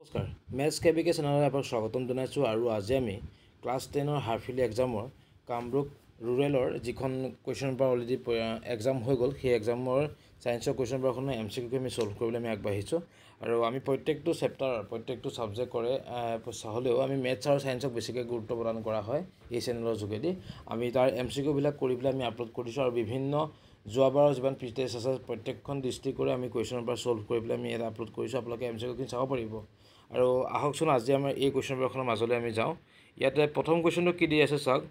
নমস্কাৰ maths K B কে চেনেলত আপোনাক স্বাগতম জনাইছোঁ আৰু আজি আমি ক্লাছ টেনৰ হাফ ইলি এক্সামৰ কামৰূপ ৰুৰেলৰ যিখন কুৱেশ্যন পেপাৰ অলৰেডি এক্সাম হৈ গ'ল সেই এক্সামৰ ছায়েন্সৰ কুৱেশ্যন পেপাৰখনৰ এম চি কিউকে আমি ছল্ভ কৰিবলৈ আমি আগবাঢ়িছোঁ আৰু আমি প্ৰত্যেকটো চেপ্টাৰ প্ৰত্যেকটো ছাবজেক্টৰে হ'লেও আমি মেথছ আৰু ছায়েন্সক বেছিকৈ গুৰুত্ব প্ৰদান কৰা হয় এই চেনেলৰ যোগেদি আমি তাৰ এম চি কিউবিলাক কৰি পেলাই আমি আপলোড কৰিছোঁ আৰু বিভিন্ন যোৱাবাৰৰ যিমান প্ৰিটেষ্ট আছে প্ৰত্যেকখন ডিষ্ট্ৰিক্টৰে আমি কুৱেশ্যন পেপাৰ ছল্ভ কৰি পেলাই আমি ইয়াত আপলোড কৰিছোঁ আপোনালোকে এম চি কিউখিনি চাব পাৰিব আৰু আহকচোন আজি আমাৰ এই কুৱেশ্যন পেপাৰখনৰ মাজলৈ আমি যাওঁ ইয়াতে প্ৰথম কুৱেশ্যনটো কি দি আছে চাওক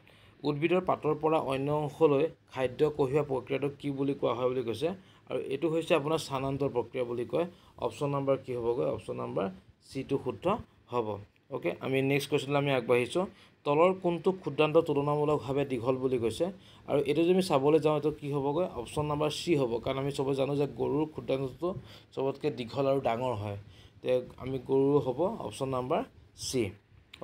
উদ্ভিদৰ পাতৰ পৰা অন্য অংশলৈ খাদ্য কঢ়িওৱা প্ৰক্ৰিয়াটো কি বুলি কোৱা হয় বুলি কৈছে আৰু এইটো হৈছে আপোনাৰ স্থানান্তৰ প্ৰক্ৰিয়া বুলি কয় অপশ্যন নাম্বাৰ কি হ'বগৈ অপশ্যন নাম্বাৰ চিটো শুদ্ধ হ'ব অ'কে আমি নেক্সট কুৱেশ্যনলৈ আমি আগবাঢ়িছোঁ তলৰ কোনটো ক্ষুদ্ৰান্ত তুলনামূলকভাৱে দীঘল বুলি কৈছে আৰু এইটো যদি আমি চাবলৈ যাওঁ এইটো কি হ'বগৈ অপশ্যন নাম্বাৰ চি হ'ব কাৰণ আমি চবেই জানো যে গৰুৰ ক্ষুদ্ৰান্তটো চবতকৈ দীঘল আৰু ডাঙৰ হয় তে আমি গৰু হ'ব অপশ্যন নাম্বাৰ চি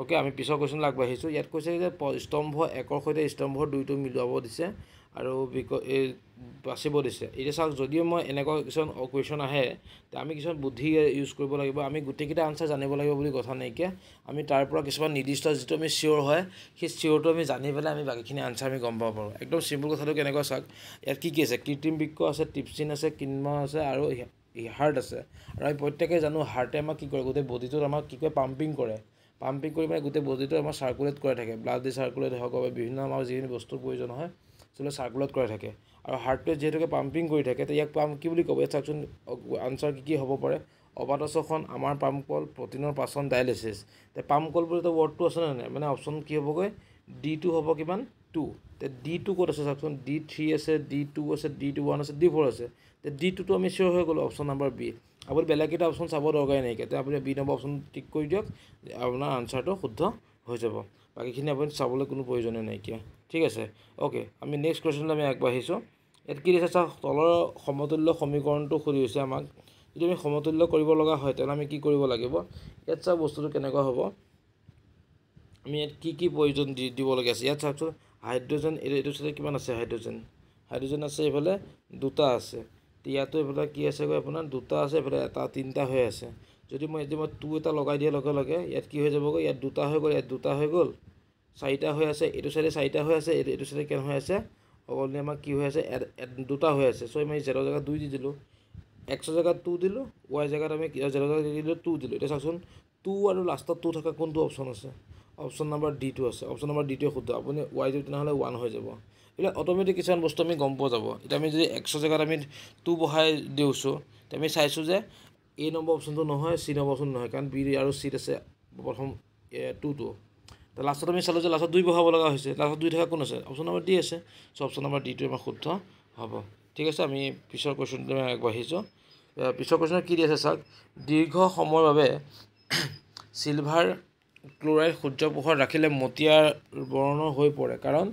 অ'কে আমি পিছৰ কুৱেশ্যনলৈ আগবাঢ়িছোঁ ইয়াত কৈছে যে স্তম্ভ একৰ সৈতে স্তম্ভ দুইটো মিলোৱাব দিছে আৰু বিক এই বাচিব দিছে এতিয়া চাওক যদিও মই এনেকুৱা কিছুমান কুৱেশ্যন আহে তে আমি কিছুমান বুদ্ধি ইউজ কৰিব লাগিব আমি গোটেইকেইটা আনচাৰ জানিব লাগিব বুলি কথা নাইকিয়া আমি তাৰ পৰা কিছুমান নিৰ্দিষ্ট যিটো আমি চিয়'ৰ হয় সেই চিয়'ৰটো আমি জানি পেলাই আমি বাকীখিনি আনচাৰ আমি গম পাব পাৰোঁ একদম চিম্পুল কথাটো কেনেকুৱা চাওক ইয়াত কি কি আছে কৃত্ৰিম বৃক্ষ আছে টিপচিন আছে কিনমা আছে আৰু হাৰ্ট আছে আৰু আমি প্ৰত্যেকেই জানো হাৰ্টে আমাক কি কৰে গোটেই বডিটোত আমাক কি কয় পাম্পিং কৰে পাম্পিং কৰি মানে গোটেই বডিটো আমাৰ চাৰ্কুলেট কৰাই থাকে ব্লাড দি চাৰ্কুলেট হওক বা বিভিন্ন আমাৰ যিখিনি বস্তুৰ প্ৰয়োজন হয় আচলতে চাৰ্কুলেট কৰাই থাকে আৰু হাৰ্টটোৱে যিহেতুকে পাম্পিং কৰি থাকে তো ইয়াক পাম কি বুলি ক'ব ইয়াত চাওকচোন আনচাৰ কি কি হ'ব পাৰে অবাদশখন আমাৰ পাম্পকল প্ৰটিনৰ পাচন ডায়েলাইচিছ তে পাম্পকল বুলি ৱৰ্ডটো আছে নে নাই মানে অপশ্যন কি হ'বগৈ ডি টু হ'ব কিমান টু তে ডি টু ক'ত আছে চাওকচোন ডি থ্ৰী আছে ডি টু আছে ডি টু ওৱান আছে ডি ফ'ৰ আছে ডি ডিটোতো আমি চিয়'ৰ হৈ গ'লোঁ অপশ্যন নাম্বাৰ বি আপুনি বেলেগ এটা অপশ্যন চাব দৰকাৰ নাইকিয়া তেতিয়া আপুনি বি নম্বৰ অপশ্যন টিক কৰি দিয়ক আপোনাৰ আনচাৰটো শুদ্ধ হৈ যাব বাকীখিনি আপুনি চাবলৈ কোনো প্ৰয়োজনে নাইকিয়া ঠিক আছে অ'কে আমি নেক্সট কুৱেশ্যনটো আমি আগবাঢ়িছোঁ ইয়াত কি দেখিছে চাওক তলৰ সমতুল্য সমীকৰণটো সুধি হৈছে আমাক যদি আমি সমতুল্য কৰিব লগা হয় তেনে আমি কি কৰিব লাগিব ইয়াত চাওক বস্তুটো কেনেকুৱা হ'ব আমি ইয়াত কি কি প্ৰয়োজন দি দিবলগীয়া আছে ইয়াত চাওকচোন হাইড্ৰজেন এইটো এইটো চাইডে কিমান আছে হাইড্ৰজেন হাইড্ৰজেন আছে এইফালে দুটা আছে ইয়াতো এইফালে কি আছেগৈ আপোনাৰ দুটা আছে এইফালে এটা তিনিটা হৈ আছে যদি মই এতিয়া মই টু এটা লগাই দিয়াৰ লগে লগে ইয়াত কি হৈ যাবগৈ ইয়াত দুটা হৈ গ'ল ইয়াত দুটা হৈ গ'ল চাৰিটা হৈ আছে এইটো চাইডে চাৰিটা হৈ আছে এইটো চাইডে কেন হৈ আছে অকলনি আমাৰ কি হৈ আছে দুটা হৈ আছে চ' মই জেৰ জেগাত দুই দি দিলোঁ এক্সৰ জেগাত টু দিলোঁ ৱাই জেগাত আমি জেৰ জেগাত দিলোঁ টু দিলোঁ এতিয়া চাওকচোন টু আৰু লাষ্টত টু থকা কোনটো অপশ্যন আছে অপশ্যন নম্বৰ ডিটো আছে অপশ্যন নাম্বাৰ ডিটোৱে শুদ্ধ আপুনি ৱাই যদি তেনেহ'লে ওৱান হৈ যাব এতিয়া অট'মেটিক কিছুমান বস্তু আমি গম পোৱা যাব এতিয়া আমি যদি এক্স জেগাত আমি টু বহাই দিওঁছোঁ তেতিয়া আমি চাইছোঁ যে এ নম্বৰ অপশ্যনটো নহয় চি নম্বৰ অপশ্যন নহয় কাৰণ বি আৰু চিত আছে প্ৰথম টু তো লাষ্টত আমি চালোঁ যে লাষ্টত দুই বহাব লগা হৈছে লাষ্টত দুই থকা কোন আছে অপশ্যন নম্বৰ ডি আছে চ' অপশ্যন নম্বৰ ডিটো আমাৰ শুদ্ধ হ'ব ঠিক আছে আমি পিছৰ কুৱেশ্যনটো আমি আগবাঢ়িছোঁ পিছৰ কুৱেশ্যনত কি দি আছে ছাৰ দীৰ্ঘ সময়ৰ বাবে চিলভাৰ ক্লৰাইড সূৰ্য পোহৰ ৰাখিলে মটীয়াৰ বৰণৰ হৈ পৰে কাৰণ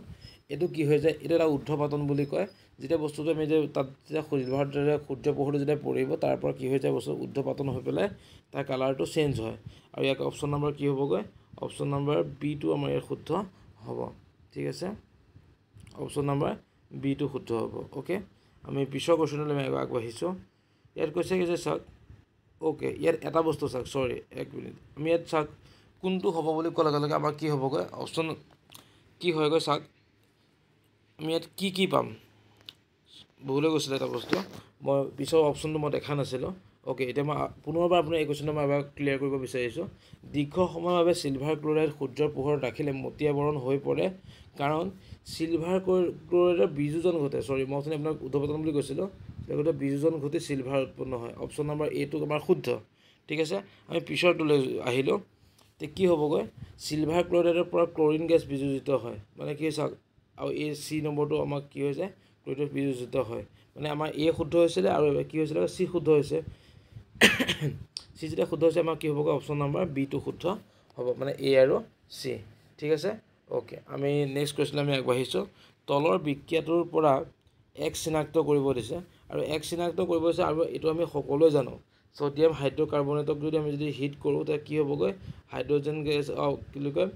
এইটো কি হৈ যায় এইটো এটা পাতন বুলি কয় যেতিয়া বস্তুটো আমি যে তাত যেতিয়া সূৰ্যভাৰ সূৰ্য পোহৰটো যেতিয়া পৰিব তাৰ পৰা কি হৈ যায় বস্তু পাতন হৈ পেলাই তাৰ কালাৰটো চেঞ্জ হয় আৰু ইয়াক অপশ্যন নম্বৰ কি হ'বগৈ অপশ্যন নম্বৰ বিটো আমাৰ ইয়াত শুদ্ধ হ'ব ঠিক আছে অপশ্যন নম্বৰ বিটো শুদ্ধ হ'ব অ'কে আমি পিছৰ কুৱেশ্যনলৈ আমি আগবাঢ়িছোঁ ইয়াত কৈছে কি যে চাওক অ'কে ইয়াত এটা বস্তু চাওক চৰি এক মিনিট আমি ইয়াত চাওক কোনটো হ'ব বুলি কোৱাৰ লগে লগে আমাৰ কি হ'বগৈ অপশ্যন কি হয়গৈ চাওক আমি ইয়াত কি কি পাম ভুলৈ গৈছিলে এটা বস্তু মই পিছৰ অপশ্যনটো মই দেখা নাছিলোঁ অ'কে এতিয়া মই পুনৰবাৰ আপোনাৰ এই কুৱেশ্যনটো মই এবাৰ ক্লিয়াৰ কৰিব বিচাৰিছোঁ দীৰ্ঘ সময়ৰ বাবে চিলভাৰ ক্লৰাইড সূৰ্যৰ পোহৰত ৰাখিলে মতিয়াবৰণ হৈ পৰে কাৰণ চিলভাৰ ক্লৰাইডৰ বিযোজন ঘটে চৰি মই অথনি আপোনাক উদ্ভৱতন বুলি কৈছিলোঁ লগতে বিযোজন ঘটি চিলভাৰ উৎপন্ন হয় অপশ্যন নম্বৰ এইটো আমাৰ শুদ্ধ ঠিক আছে আমি পিছৰটোলৈ আহিলোঁ এতিয়া কি হ'বগৈ চিলভাৰ ক্লৰাইডৰ পৰা ক্লৰিন গেছ বিযোজিত হয় মানে কি চাওক আৰু এই চি নম্বৰটো আমাক কি হৈ যায় ক্লৰিডত বিযোজিত হয় মানে আমাৰ এ শুদ্ধ হৈছিলে আৰু কি হৈছিলে চি শুদ্ধ হৈছে চি যেতিয়া শুদ্ধ হৈছে আমাৰ কি হ'বগৈ অপশ্যন নম্বৰ বিটো শুদ্ধ হ'ব মানে এ আৰু চি ঠিক আছে অ'কে আমি নেক্সট কুৱেশ্যন আমি আগবাঢ়িছোঁ তলৰ বিক্ৰিয়াটোৰ পৰা এক চিনাক্ত কৰিব দিছে আৰু এক চিনাক্ত কৰিব দিছে আৰু এইটো আমি সকলোৱে জানো ছডিয়াম হাইড্ৰ কাৰ্বনেটক যদি আমি যদি হিট কৰোঁ তেতিয়া কি হ'বগৈ হাইড্ৰ'জেন গেছ অঁ কি বুলি কয়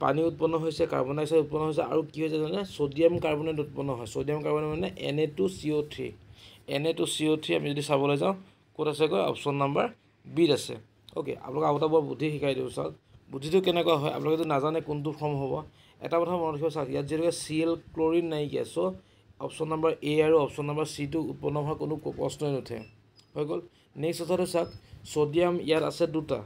পানী উৎপন্ন হৈছে কাৰ্বন ডাইঅক্সাইড উৎপন্ন হৈছে আৰু কি হৈছে জানে ছ'ডিয়াম কাৰ্বনেট উৎপন্ন হয় ছ'ডিয়াম কাৰ্বনেট মানে N A two C O' three N A two C O' three আমি যদি চাবলৈ যাওঁ ক'ত আছেগৈ অপশ্যন নাম্বাৰ বিত আছে অ'কে আপোনালোকে আৰু এটা বৰ বুদ্ধি শিকাই দিওঁ চাওক বুদ্ধিটো কেনেকুৱা হয় আপোনালোকে যদি নাজানে কোনটো ফৰ্ম হ'ব এটা কথা মনত ৰাখিব চাওক ইয়াত যিহেতুকে চি এল ক্লৰিন নাইকিয়া চ' অপশ্যন নাম্বাৰ এ আৰু অপশ্যন নাম্বাৰ চিটো উৎপন্ন হোৱা কোনো প্ৰশ্নই নুঠে হৈ গ'ল নেক্সট কথাটো চাওক ছ'ডিয়াম ইয়াত আছে দুটা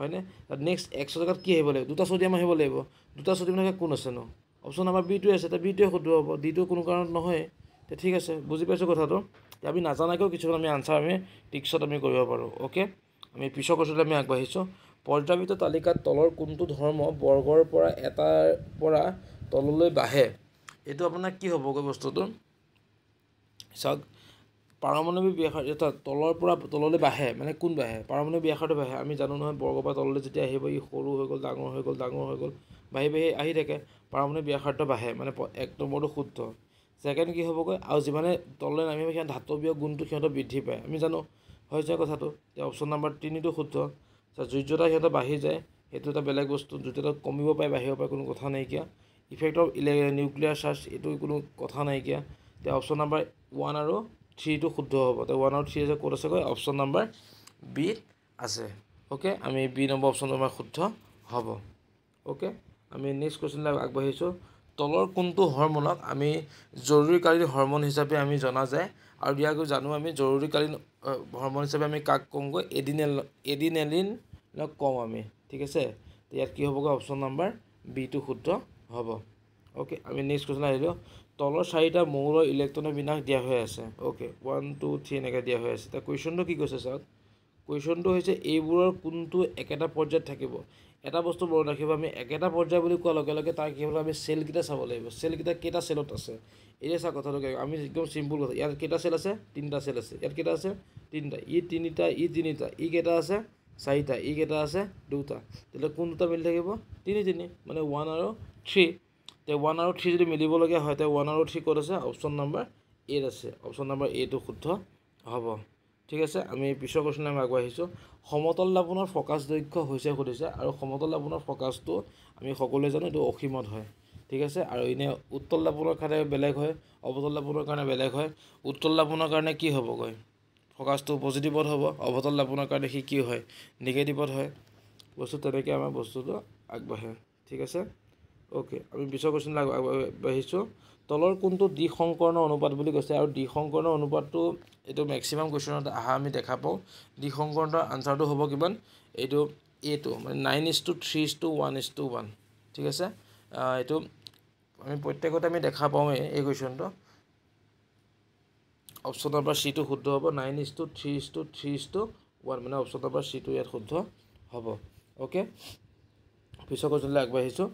হয়নে তাত নেক্সট এক্স জেগাত কি আহিব লাগিব দুটা ছবি চডিয়াম আহিব লাগিব দুটা ছবি মানে কোন আছে ন অপশ্যন আমাৰ বি বিটোৱে আছে এতিয়া বিটোৱে শুদ্ধ হ'ব ডিটো কোনো কাৰণত নহয় তে ঠিক আছে বুজি পাইছোঁ কথাটো এতিয়া আমি নাজানাকৈও কিছুমান আমি আনচাৰ আমি টিক্সত আমি কৰিব পাৰোঁ অ'কে আমি পিছৰ কথাটো আমি আগবাঢ়িছোঁ পৰ্যাপিত তালিকাত তলৰ কোনটো ধৰ্ম বৰ্গৰ পৰা এটাৰ পৰা তললৈ বাঢ়ে এইটো আপোনাৰ কি হ'বগৈ বস্তুটো চাওক পাৰমাণৱিক ব্যাসাৰ এটা তলৰ পৰা তললৈ বাঢ়ে মানে কোন বাঢ়ে পাৰমাণৱিক ব্যাসাৰটো বাঢ়ে আমি জানো নহয় বৰ্গৰ পৰা তললৈ যেতিয়া আহিব ই সৰু হৈ গ'ল ডাঙৰ হৈ গ'ল ডাঙৰ হৈ গ'ল বাঢ়ি বাঢ়ি আহি থাকে পাৰমাণৱিক ব্যাসাৰটো বাঢ়ে মানে এক নম্বৰটো শুদ্ধ ছেকেণ্ড কি হ'বগৈ আৰু যিমানে তললৈ নামিব সিহঁত ধাতৱীয় গুণটো সিহঁতৰ বৃদ্ধি পায় আমি জানো হৈ যায় কথাটো এতিয়া অপশ্যন নাম্বাৰ তিনিটো শুদ্ধ যোগ্যতা সিহঁতে বাঢ়ি যায় সেইটো এটা বেলেগ বস্তু যোগ্যতা কমিব পাৰে বাঢ়িব পাৰে কোনো কথা নাইকিয়া ইফেক্ট অফ ইলে নিউক্লিয়াৰ চাৰ্জ এইটো কোনো কথা নাইকিয়া এতিয়া অপশ্যন নাম্বাৰ ওৱান আৰু থ্ৰীটো শুদ্ধ হ'ব ওৱান আৰু থ্ৰী আছে ক'ত আছেগৈ অপশ্যন নাম্বাৰ বি আছে অ'কে আমি বি নম্বৰ অপশ্যনটো আমাৰ শুদ্ধ হ'ব অ'কে আমি নেক্সট কুৱেশ্যনলৈ আগবাঢ়িছোঁ তলৰ কোনটো হৰম'নক আমি জৰুৰীকালীন হৰম'ন হিচাপে আমি জনা যায় আৰু ইয়াকৈ জানো আমি জৰুৰীকালীন হৰমন হিচাপে আমি কাক কওঁগৈ এডিনেল এডিনেলিনক কওঁ আমি ঠিক আছে ইয়াত কি হ'বগৈ অপশ্যন নম্বৰ বিটো শুদ্ধ হ'ব অ'কে আমি নেক্সট কুৱেশ্যন আহিলোঁ তলৰ চাৰিটা মৌলৰ ইলেক্ট্ৰনৰ বিনাশ দিয়া হৈ আছে অ'কে ওৱান টু থ্ৰী এনেকৈ দিয়া হৈ আছে এতিয়া কুৱেশ্যনটো কি কৈছে চাওক কুৱেশ্যনটো হৈছে এইবোৰৰ কোনটো একেটা পৰ্যায়ত থাকিব এটা বস্তু মনত ৰাখিব আমি একেটা পৰ্যায় বুলি কোৱাৰ লগে লগে তাৰ কি হ'ব আমি চেলকেইটা চাব লাগিব চেলকেইটা কেইটা চেলত আছে এতিয়া চা কথাটো আমি একদম চিম্পুল কথা ইয়াত কেইটা চেল আছে তিনিটা চেল আছে ইয়াত কেইটা আছে তিনিটা ই তিনিটা ই তিনিটা ই কেইটা আছে চাৰিটা ই কেইটা আছে দুটা তেতিয়াহ'লে কোন দুটা মিলি থাকিব তিনি তিনি মানে ওৱান আৰু থ্ৰী এতিয়া ওৱান আৰু থ্ৰী যদি মিলিবলগীয়া হয় তেতিয়া ওৱান আৰু থ্ৰী ক'ত আছে অপশ্যন নম্বৰ এইট আছে অপশ্যন নম্বৰ এইটো শুদ্ধ হ'ব ঠিক আছে আমি পিছৰ কুৱেশ্যনলৈ আমি আগবাঢ়িছোঁ সমতল দাপোনৰ ফকাছ দৈৰ্ঘ্য হৈছে সুধিছে আৰু সমতল দাপোনৰ ফকাছটো আমি সকলোৱে জানো এইটো অসীমত হয় ঠিক আছে আৰু এনেই উত্তল লাপোনৰ কাৰণে বেলেগ হয় অৱতল লাপোনৰ কাৰণে বেলেগ হয় উত্তল দাপোনৰ কাৰণে কি হ'ব কয় ফকাছটো পজিটিভত হ'ব অৱতল দাপোনৰ কাৰণে সি কি হয় নিগেটিভত হয় বস্তু তেনেকৈ আমাৰ বস্তুটো আগবাঢ়ে ঠিক আছে অ'কে আমি পিছৰ কুৱেশ্যন আহিছোঁ তলৰ কোনটো দ্বিসংকৰণৰ অনুপাত বুলি কৈছে আৰু দ্বিসংকৰণৰ অনুপাতটো এইটো মেক্সিমাম কুৱেশ্যনত অহা আমি দেখা পাওঁ দ্বিসংকৰণৰ আনচাৰটো হ'ব কিমান এইটো এইটো মানে nine is two three is two one is two one ঠিক আছে এইটো আমি প্ৰত্যেকতে আমি দেখা পাওঁৱেই এই কুৱেশ্যনটো অপশ্যনৰ পৰা চিটো শুদ্ধ হ'ব nine is two three is two three is two one মানে অপশ্যনৰ পৰা চিটো ইয়াত শুদ্ধ হ'ব অ'কে পিছৰ কুৱেশ্যনলৈ আগবাঢ়িছোঁ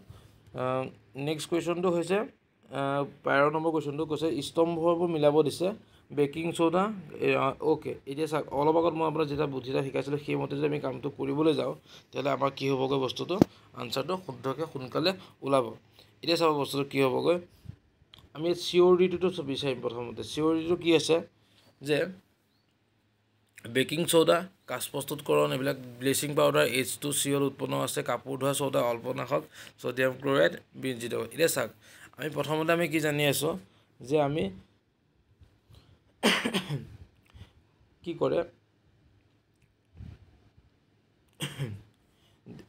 নেক্সট কুৱেশ্যনটো হৈছে পায়াৰৰ নম্বৰ কুৱেশ্যনটো কৈছে স্তম্ভবোৰ মিলাব দিছে বেকিং চ'ডা অ'কে এতিয়া চাওক অলপ আগত মই আপোনাৰ যেতিয়া বুদ্ধিটা শিকাইছিলোঁ সেইমতে যদি আমি কামটো কৰিবলৈ যাওঁ তেতিয়াহ'লে আমাৰ কি হ'বগৈ বস্তুটো আনচাৰটো শুদ্ধকৈ সোনকালে ওলাব এতিয়া চাব বস্তুটো কি হ'বগৈ আমি চিঅ'ৰিটিটো বিচাৰিম প্ৰথমতে চিঅ'ৰিটিটো কি আছে যে বেকিং চ'ডা কাঁচ প্ৰস্তুতকৰণ এইবিলাক bleaching powder H two C অ'ল উৎপন্ন আছে কাপোৰ ধোৱা চ'ডা অল্পনাশক ছ'ডিয়াম ক্ল'ৰাইড বিঞ্জিত এতিয়া চাওক আমি প্ৰথমতে আমি কি জানি আছোঁ যে আমি কি কৰে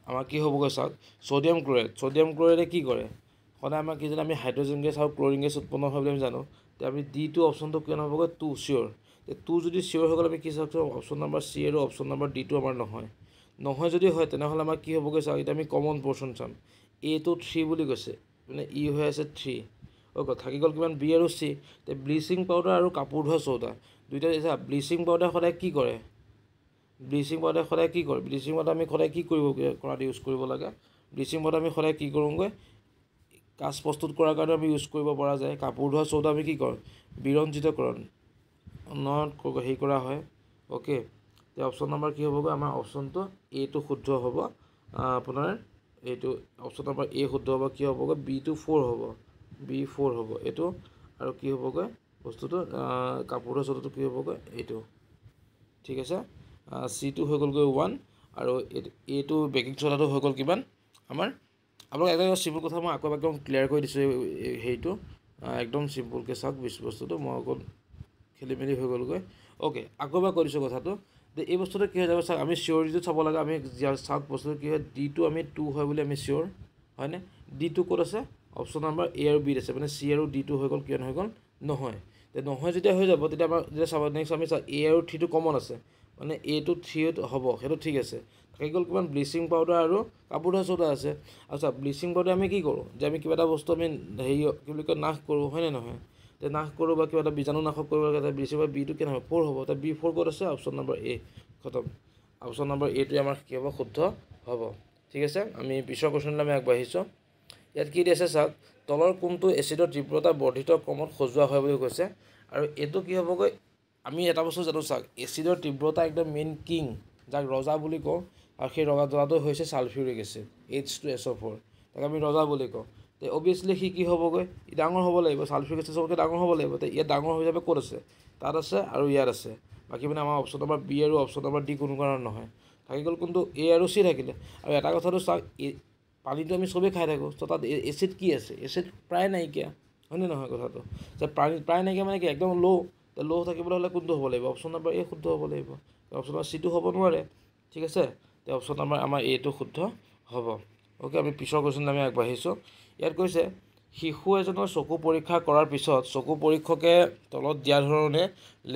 আমাৰ কি হ'বগৈ চাওক ছ'ডিয়াম ক্ল'ৰাইড ছ'ডিয়াম ক্ল'ৰাইডে কি কৰে সদায় আমাৰ কি জানে আমি হাইড্ৰজেন গেছ আৰু ক্ল'ৰিন গেছ উৎপন্ন হয় বুলি আমি জানো এতিয়া আমি ডি টু অপশ্যনটো কিয় নহ'বগৈ টু চিয়'ৰ টু যদি চিয়ৰ হৈ গ'ল আমি কি চাওঁ অপশ্যন নাম্বাৰ চি আৰু অপশ্যন নাম্বাৰ ডিটো আমাৰ নহয় নহয় যদি হয় তেনেহ'লে আমাৰ কি হ'বগৈ চাওঁ এতিয়া আমি কমন পৰ্চন চাম এ টু থ্ৰী বুলি কৈছে মানে ই e হৈ আছে থ্ৰী অ'কে থাকি গ'ল কিমান বি আৰু চি এতিয়া ব্লিচিং পাউডাৰ আৰু কাপোৰ ধোৱা চৌদা দুইটা চা ব্লিচিং পাউডাৰ সদায় কি কৰে ব্লিচিং পাউডাৰ সদায় কি কৰে ব্লিচিং পাউডাৰ আমি সদায় কি কৰিব কৰাত ইউজ কৰিব লাগে ব্লিচিং পাউডাৰ আমি সদায় কি কৰোঁগৈ কাজ প্ৰস্তুত কৰাৰ কাৰণে আমি ইউজ কৰিব পৰা যায় কাপোৰ ধোৱা চৌদা আমি কি কৰোঁ বিৰঞ্জিতকৰণ উন্নয়ন হেৰি কৰা হয় অ'কে তে অপশ্যন নম্বৰ কি হ'বগৈ আমাৰ অপশ্যনটো এ এইটো শুদ্ধ হ'ব আপোনাৰ এইটো অপশ্যন নম্বৰ এ শুদ্ধ হ'ব কি হ'বগৈ বিটো ফ'ৰ হ'ব বি ফ'ৰ হ'ব এইটো আৰু কি হ'বগৈ বস্তুটো কাপোৰৰ চোতালটো কি হ'বগৈ এইটো ঠিক আছে চিটো হৈ গ'লগৈ ওৱান আৰু এইটো বেকিং চোতালটো হৈ গ'ল কিমান আমাৰ আপোনালোকে একদম চিম্পল কথা মই আকৌ একদম ক্লিয়াৰ কৰি দিছোঁ হেৰিটো একদম চিম্পুলকৈ চাওক বস্তুটো মই অকল খেলি মেলি হৈ গ'লগৈ অ'কে আকৌ এবাৰ দিছোঁ কথাটো যে এই বস্তুটো কি হৈ যাব চাওক আমি চিয়'ৰ যিটো চাব লাগে আমি চাওক বস্তুটো কি হয় ডিটো আমি টু হয় বুলি আমি চিয়'ৰ হয়নে ডিটো ক'ত আছে অপশ্যন নাম্বাৰ এ আৰু বিত আছে মানে চি আৰু ডিটো হৈ গ'ল কিয় নহৈ গ'ল নহয় তে নহয় যেতিয়া হৈ যাব তেতিয়া আমাৰ যেতিয়া চাব নেক্সট আমি চাওঁ এ আৰু থ্ৰীটো কমন আছে মানে এ টু থ্ৰীত হ'ব সেইটো ঠিক আছে থাকি গ'ল কিমান ব্লিচিং পাউডাৰ আৰু কাপোৰ ধোৱা চৌদা আছে আচ্ছা ব্লিচিং পাউডাৰ আমি কি কৰোঁ যে আমি কিবা এটা বস্তু আমি হেৰি কি বুলি কয় নাশ কৰোঁ হয়নে নহয় এতিয়া নাশ কৰোঁ বা কিবা এটা বীজাণু নাশক কৰিব লাগে তাৰ বিচাৰিব বা বিটো কেনে ফ'ৰ হ'ব তাৰ বি ফ'ৰ ক'ত আছে অপশ্যন নম্বৰ এ খতম অপশ্যন নম্বৰ এটোৱে আমাৰ কি হ'ব শুদ্ধ হ'ব ঠিক আছে আমি পিছৰ কুৱেশ্যনলৈ আমি আগবাঢ়িছোঁ ইয়াত কি দিছে চাওক তলৰ কোমটো এচিডৰ তীব্ৰতা বৰ্ধিত ক্ৰমত সজোৱা হয় বুলি কৈছে আৰু এইটো কি হ'বগৈ আমি এটা বস্তু জানো চাওক এচিডৰ তীব্ৰতা একদম মেইন কিং যাক ৰজা বুলি কওঁ আৰু সেই ৰজা ৰজাটো হৈছে sulphuric acid H two S O' four তাক আমি ৰজা বুলি কওঁ তে অভিয়াছলি সি কি হ'বগৈ ডাঙৰ হ'ব লাগিব চালফিকেশ্যন চবতকৈ ডাঙৰ হ'ব লাগিব তে ইয়াত ডাঙৰ হৈ যাব ক'ত আছে তাত আছে আৰু ইয়াত আছে বাকী মানে আমাৰ অপশ্যন নম্বৰ বি আৰু অপশ্যন নম্বৰ ডি কোনো কাৰণ নহয় থাকি গ'ল কিন্তু এ আৰু চি থাকিলে আৰু এটা কথাটো চাওক পানীটো আমি চবেই খাই থাকোঁ ত' তাত এচিড কি আছে এচিড প্ৰায় নাইকিয়া হয়নে নহয় কথাটো যে প্ৰায় প্ৰায় নাইকিয়া মানে কি একদম ল' তে ল' থাকিবলৈ হ'লে কোনটো হ'ব লাগিব অপশ্যন নম্বৰ এ শুদ্ধ হ'ব লাগিব অপশ্যন নম্বৰ চিটো হ'ব নোৱাৰে ঠিক আছে তে অপশ্যন নম্বৰ আমাৰ এটো শুদ্ধ হ'ব অ'কে আমি পিছৰ কুৱেশ্যনলৈ আমি আগবাঢ়িছোঁ ইয়াত কৈছে শিশু এজনৰ চকু পৰীক্ষা কৰাৰ পিছত চকু পৰীক্ষকে তলত দিয়া ধৰণে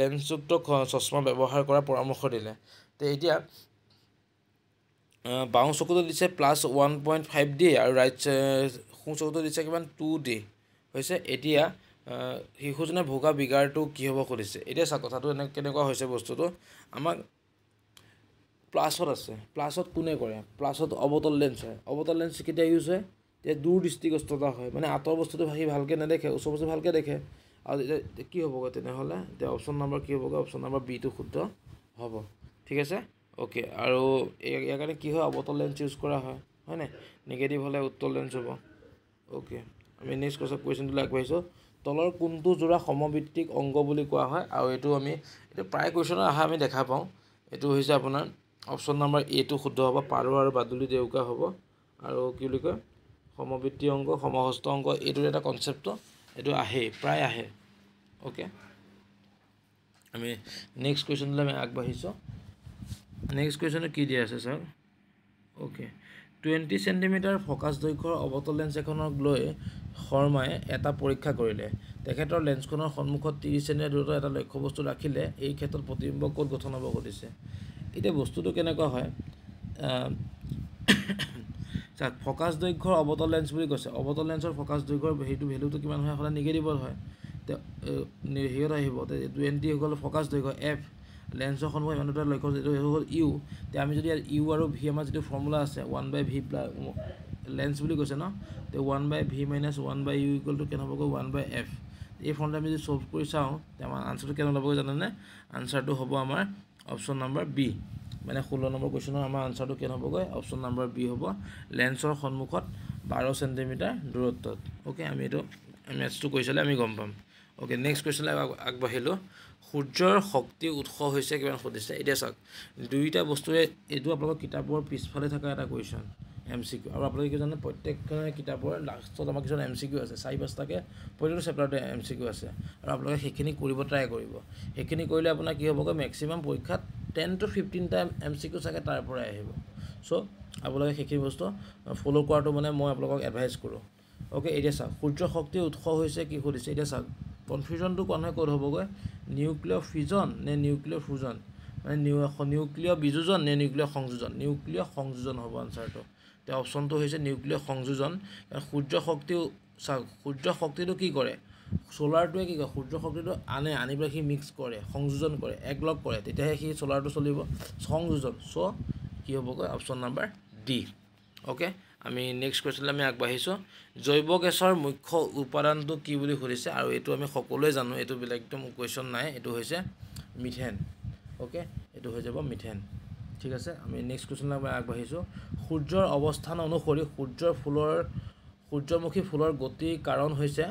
লেন্সযুক্ত চশমা ব্যৱহাৰ কৰাৰ পৰামৰ্শ দিলে তে এতিয়া বাওঁ চকুটো দিছে plus one point five D আৰু ৰাইট সোঁ চকুটো দিছে কিমান টু ডি হৈছে এতিয়া শিশুজনে ভোগা বিগাৰটো কি হ'ব খুলিছে এতিয়া চা কথাটো এনে কেনেকুৱা হৈছে বস্তুটো আমাক প্লাছত আছে প্লাছত কোনে কৰে প্লাছত অৱতল লেন্স হয় অৱতল লেন্স কেতিয়া ইউজ হয় তেতিয়া দূৰ দৃষ্টিগ্ৰস্ততা হয় মানে আঁতৰ বস্তুটো সি ভালকৈ নেদেখে ওচৰ বস্তু ভালকৈ দেখে আৰু এতিয়া কি হ'বগৈ তেনেহ'লে এতিয়া অপশ্যন নম্বৰ কি হ'বগৈ অপশ্যন নম্বৰ বিটো শুদ্ধ হ'ব ঠিক আছে অ'কে আৰু ইয়াৰ কাৰণে কি হয় অৱতল লেন্স ইউজ কৰা হয় হয়নে নিগেটিভ হ'লে উত্তল লেন্স হ'ব অ'কে আমি নেক্সট কোৱেশ্যন কুৱেশ্যনটোলৈ আগবাঢ়িছোঁ তলৰ কোনটো যোৰা সমবৃত্তিক অংগ বুলি কোৱা হয় আৰু এইটো আমি এইটো প্ৰায় কুৱেশ্যনৰ অহা আমি দেখা পাওঁ এইটো হৈছে আপোনাৰ অপশ্যন নম্বৰ এটো শুদ্ধ হ'ব পাৰ আৰু বাদুলি ডেউকা হ'ব আৰু কি বুলি কয় সমবৃত্তি অংগ সমহস্ত অংগ এইটোৰ এটা কনচেপ্ট এইটো আহে প্ৰায় আহে অ'কে আমি নেক্সট কুৱেশ্যনলৈ আমি আগবাঢ়িছোঁ নেক্সট কুৱেশ্যনত কি দিয়া আছে sir okay twenty centimetre focus দৈৰ্ঘ্যৰ অৱতল লেন্স এখনক লৈ শৰ্মাই এটা পৰীক্ষা কৰিলে তেখেতৰ লেন্সখনৰ সন্মুখত ত্ৰিছ চেণ্টিমিটাৰ দূৰত এটা লক্ষ্যবস্তু ৰাখিলে এই ক্ষেত্ৰত প্ৰতিবিম্ব ক'ত গঠন হ'ব সুধিছে এতিয়া বস্তুটো কেনেকুৱা হয় তাক ফ'কাছ দৈৰ্ঘ্যৰ অৱতল লেন্স বুলি কৈছে অৱতল লেন্সৰ ফ'কাছ দৈৰ্ঘ্যৰ সেইটো ভেলুটো কিমান হয় সদায় নিগেটিভত হয় হেৰিয়ত আহিব টুৱেণ্টি হৈ গ'ল ফ'কাছ দৈৰ্ঘ্য এফ লেন্সৰ সন্মুখত ইমান দুটা লক্ষ্য যিটো সেইটো হ'ল ইউ তে আমি যদি ইয়াত ইউ আৰু ভি আমাৰ যিটো ফৰ্মুলা আছে ওৱান বাই ভি প্লা লেন্স বুলি কৈছে ন তে one by V minus one by U equal to কেন হ'বগৈ ওৱান বাই এফ এই ফৰ্মটো আমি যদি চল্ভ কৰি চাওঁ তে আমাৰ আনচাৰটো কেনে ল'বগৈ জানেনে আনচাৰটো হ'ব আমাৰ অপশ্যন নম্বৰ বি মানে ষোল্ল নম্বৰ কুৱেশ্যনৰ আমাৰ আনচাৰটো কেন হ'বগৈ অপশ্যন নাম্বাৰ বি হ'ব লেন্সৰ সন্মুখত বাৰ চেণ্টিমিটাৰ দূৰত্বত অ'কে আমি এইটো মেথছটো কৰিছিলে আমি গম পাম অ'কে নেক্সট কুৱেশ্যনলৈ আগবাঢ়িলোঁ সূৰ্যৰ শক্তি উৎস হৈছে কিমান সুধিছে এতিয়া চাওক দুয়োটা বস্তুৱে এইটো আপোনালোকৰ কিতাপৰ পিছফালে থকা এটা কুৱেশ্যন এম চি কিউ আৰু আপোনালোকে কি জানে প্ৰত্যেকখনে কিতাপৰ লাষ্টত আমাৰ কিছুমান এম চি কিউ আছে চাৰি পাঁচটাকৈ প্ৰত্যেকটো চেপ্টাৰতে এম চি কিউ আছে আৰু আপোনালোকে সেইখিনি কৰিব ট্ৰাই কৰিব সেইখিনি কৰিলে আপোনাৰ কি হ'বগৈ মেক্সিমাম পৰীক্ষাত টেন টু ফিফটিনটা এম চি কিউ চাগে তাৰপৰাই আহিব চ' আপোনালোকে সেইখিনি বস্তু ফ'ল' কৰাটো মানে মই আপোনালোকক এডভাইচ কৰোঁ অ'কে এতিয়া চাওক সূৰ্য শক্তিৰ উৎস হৈছে কি সুধিছে এতিয়া চাওক কনফিউজনটো কনহে ক'ত হ'বগৈ নিউক্লিয় ফিজন নে নিউক্লিয় ফুজন মানে নিউ নিউক্লিয় বিযোজন নে নিউক্লিয় সংযোজন নিউক্লিয় সংযোজন হ'ব আনচাৰটো এতিয়া অপশ্যনটো হৈছে নিউক্লিয় সংযোজন সূৰ্য শক্তিও চাওক সূৰ্য শক্তিটো কি কৰে চ'লাৰটোৱে কি কৰে সূৰ্য শক্তিটো আনে আনি পেলাই সি মিক্স কৰে সংযোজন কৰে একলগ কৰে তেতিয়াহে সি চ'লাৰটো চলিব সংযোজন চ' কি হ'বগৈ অপশ্যন নাম্বাৰ ডি অ'কে আমি নেক্সট কুৱেশ্যনলৈ আমি আগবাঢ়িছোঁ জৈৱ গেছৰ মুখ্য উপাদানটো কি বুলি সুধিছে আৰু এইটো আমি সকলোৱে জানো এইটো বেলেগ একদম কুৱেশ্যন নাই এইটো হৈছে মিথেন অ'কে এইটো হৈ যাব মিথেন ঠিক আছে আমি নেক্সট কুৱেশ্যনলৈ আমি আগবাঢ়িছোঁ সূৰ্যৰ অৱস্থান অনুসৰি সূৰ্যৰ ফুলৰ সূৰ্যমুখী ফুলৰ গতিৰ কাৰণ হৈছে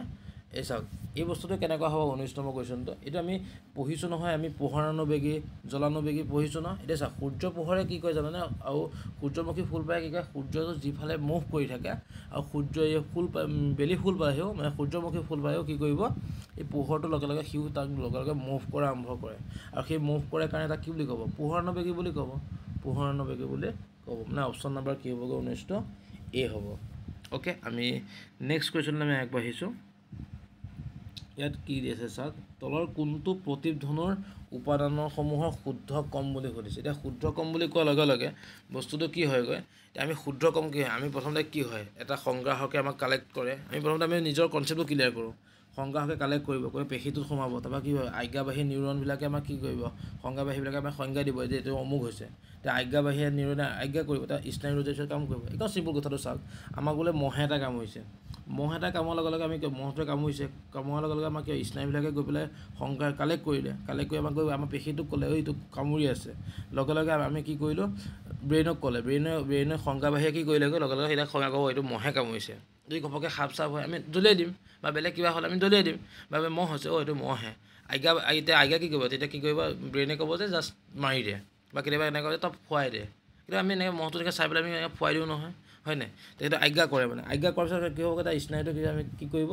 এই চাওক এই বস্তুটো কেনেকুৱা হ'ব ঊনৈছ নম্বৰ কুৱেশ্যনটো এইটো আমি পঢ়িছোঁ নহয় আমি পোহৰানুবেগী জলানুবেগী পঢ়িছোঁ নহয় এতিয়া চাওক সূৰ্য পোহৰে কি কয় জানেনে আৰু সূৰ্যমুখী ফুল পাই কি কয় সূৰ্যটো যিফালে মুখ কৰি থাকে আৰু সূৰ্য এই ফুল ফুলপা বেলি ফুল ফুলপাহেও মানে সূৰ্যমুখী ফুল ফুলপাহেও কি কৰিব এই পোহৰটোৰ লগে লগে সিও তাক লগে লগে মুভ কৰা আৰম্ভ কৰে আৰু সেই মুভ কৰাৰ কাৰণে তাক কি বুলি ক'ব পোহৰানুবেগী বুলি ক'ব বেগী বুলি ক'ব মানে অপশ্যন নাম্বাৰ কি হ'বগৈ ঊনৈছটো এ হ'ব অ'কে আমি নেক্সট কুৱেশ্যনলৈ আমি আগবাঢ়িছোঁ ইয়াত কি দিছে চাওক তলৰ কোনটো প্ৰতিধ্বনৰ উপাদানসমূহৰ শুদ্ধ কম বুলি সুধিছে এতিয়া শুদ্ধ কম বুলি কোৱাৰ লগে লগে বস্তুটো কি হয়গৈ এতিয়া আমি শুদ্ধ কম কি হয় আমি প্ৰথমতে কি হয় এটা সংগ্ৰাহকে আমাক কালেক্ট কৰে আমি প্ৰথমতে আমি নিজৰ কনচেপ্টটো ক্লিয়াৰ কৰোঁ সংগ্ৰাহকে কালেক্ট কৰিব কৈ পেশীটোত সোমাব তাৰপৰা কি হয় আজ্ঞাবাহী নিউৰণবিলাকে আমাক কি কৰিব সংজ্ঞাবাহীবিলাকে আমাক সংজ্ঞা দিব যে এইটো অমুক হৈছে এতিয়া আজ্ঞাবাহীয়ে নিউৰণে আজ্ঞা কৰিব এতিয়া স্নায়ুৰ কাম কৰিব একদম চিম্পুল কথাটো চাওক আমাক বোলে মহে এটা কাম হৈছে মহ এটা কামৰ লগে লগে আমি কিয় মহটোৱে কামুৰিছে কামোৰাৰ লগে লগে আমাক কিয় স্নায়ুবিলাকে গৈ পেলাই সংকাৰ কালেক্ট কৰিলে কালেক্ট কৰি আমাক গৈ আমাৰ পেশীটোক ক'লে এইটো কামুৰি আছে লগে লগে আমি কি কৰিলোঁ ব্ৰেইনক ক'লে ব্ৰেইনে ব্ৰেইনে বাহিৰে কি কৰিলে লগে লগে সেইবিলাক সংজ্ঞা ক'ব এইটো মহে কামুৰিছে যদি ঘপককৈ সাপ চাপ হয় আমি দলিয়াই দিম বা বেলেগ কিবা হ'লে আমি দলিয়াই দিম বাবে মহ হৈছে অ' এইটো মহে আজ্ঞা এতিয়া আজ্ঞা কি কৰিব তেতিয়া কি কৰিব ব্ৰেইনে ক'ব যে জাষ্ট মাৰি দিয়ে বা কেতিয়াবা এনেকৈ তাত ফুৱাই দিয়ে কিন্তু আমি এনেকৈ মহটো এনেকৈ চাই পেলাই আমি এনেকৈ ফুৱাই দিওঁ নহয় হয় নাই তেখেতে আজ্ঞা কৰে মানে আজ্ঞা কৰাৰ পিছত কি হ'ব তাৰ স্নায়ুটো কি আমি কি কৰিব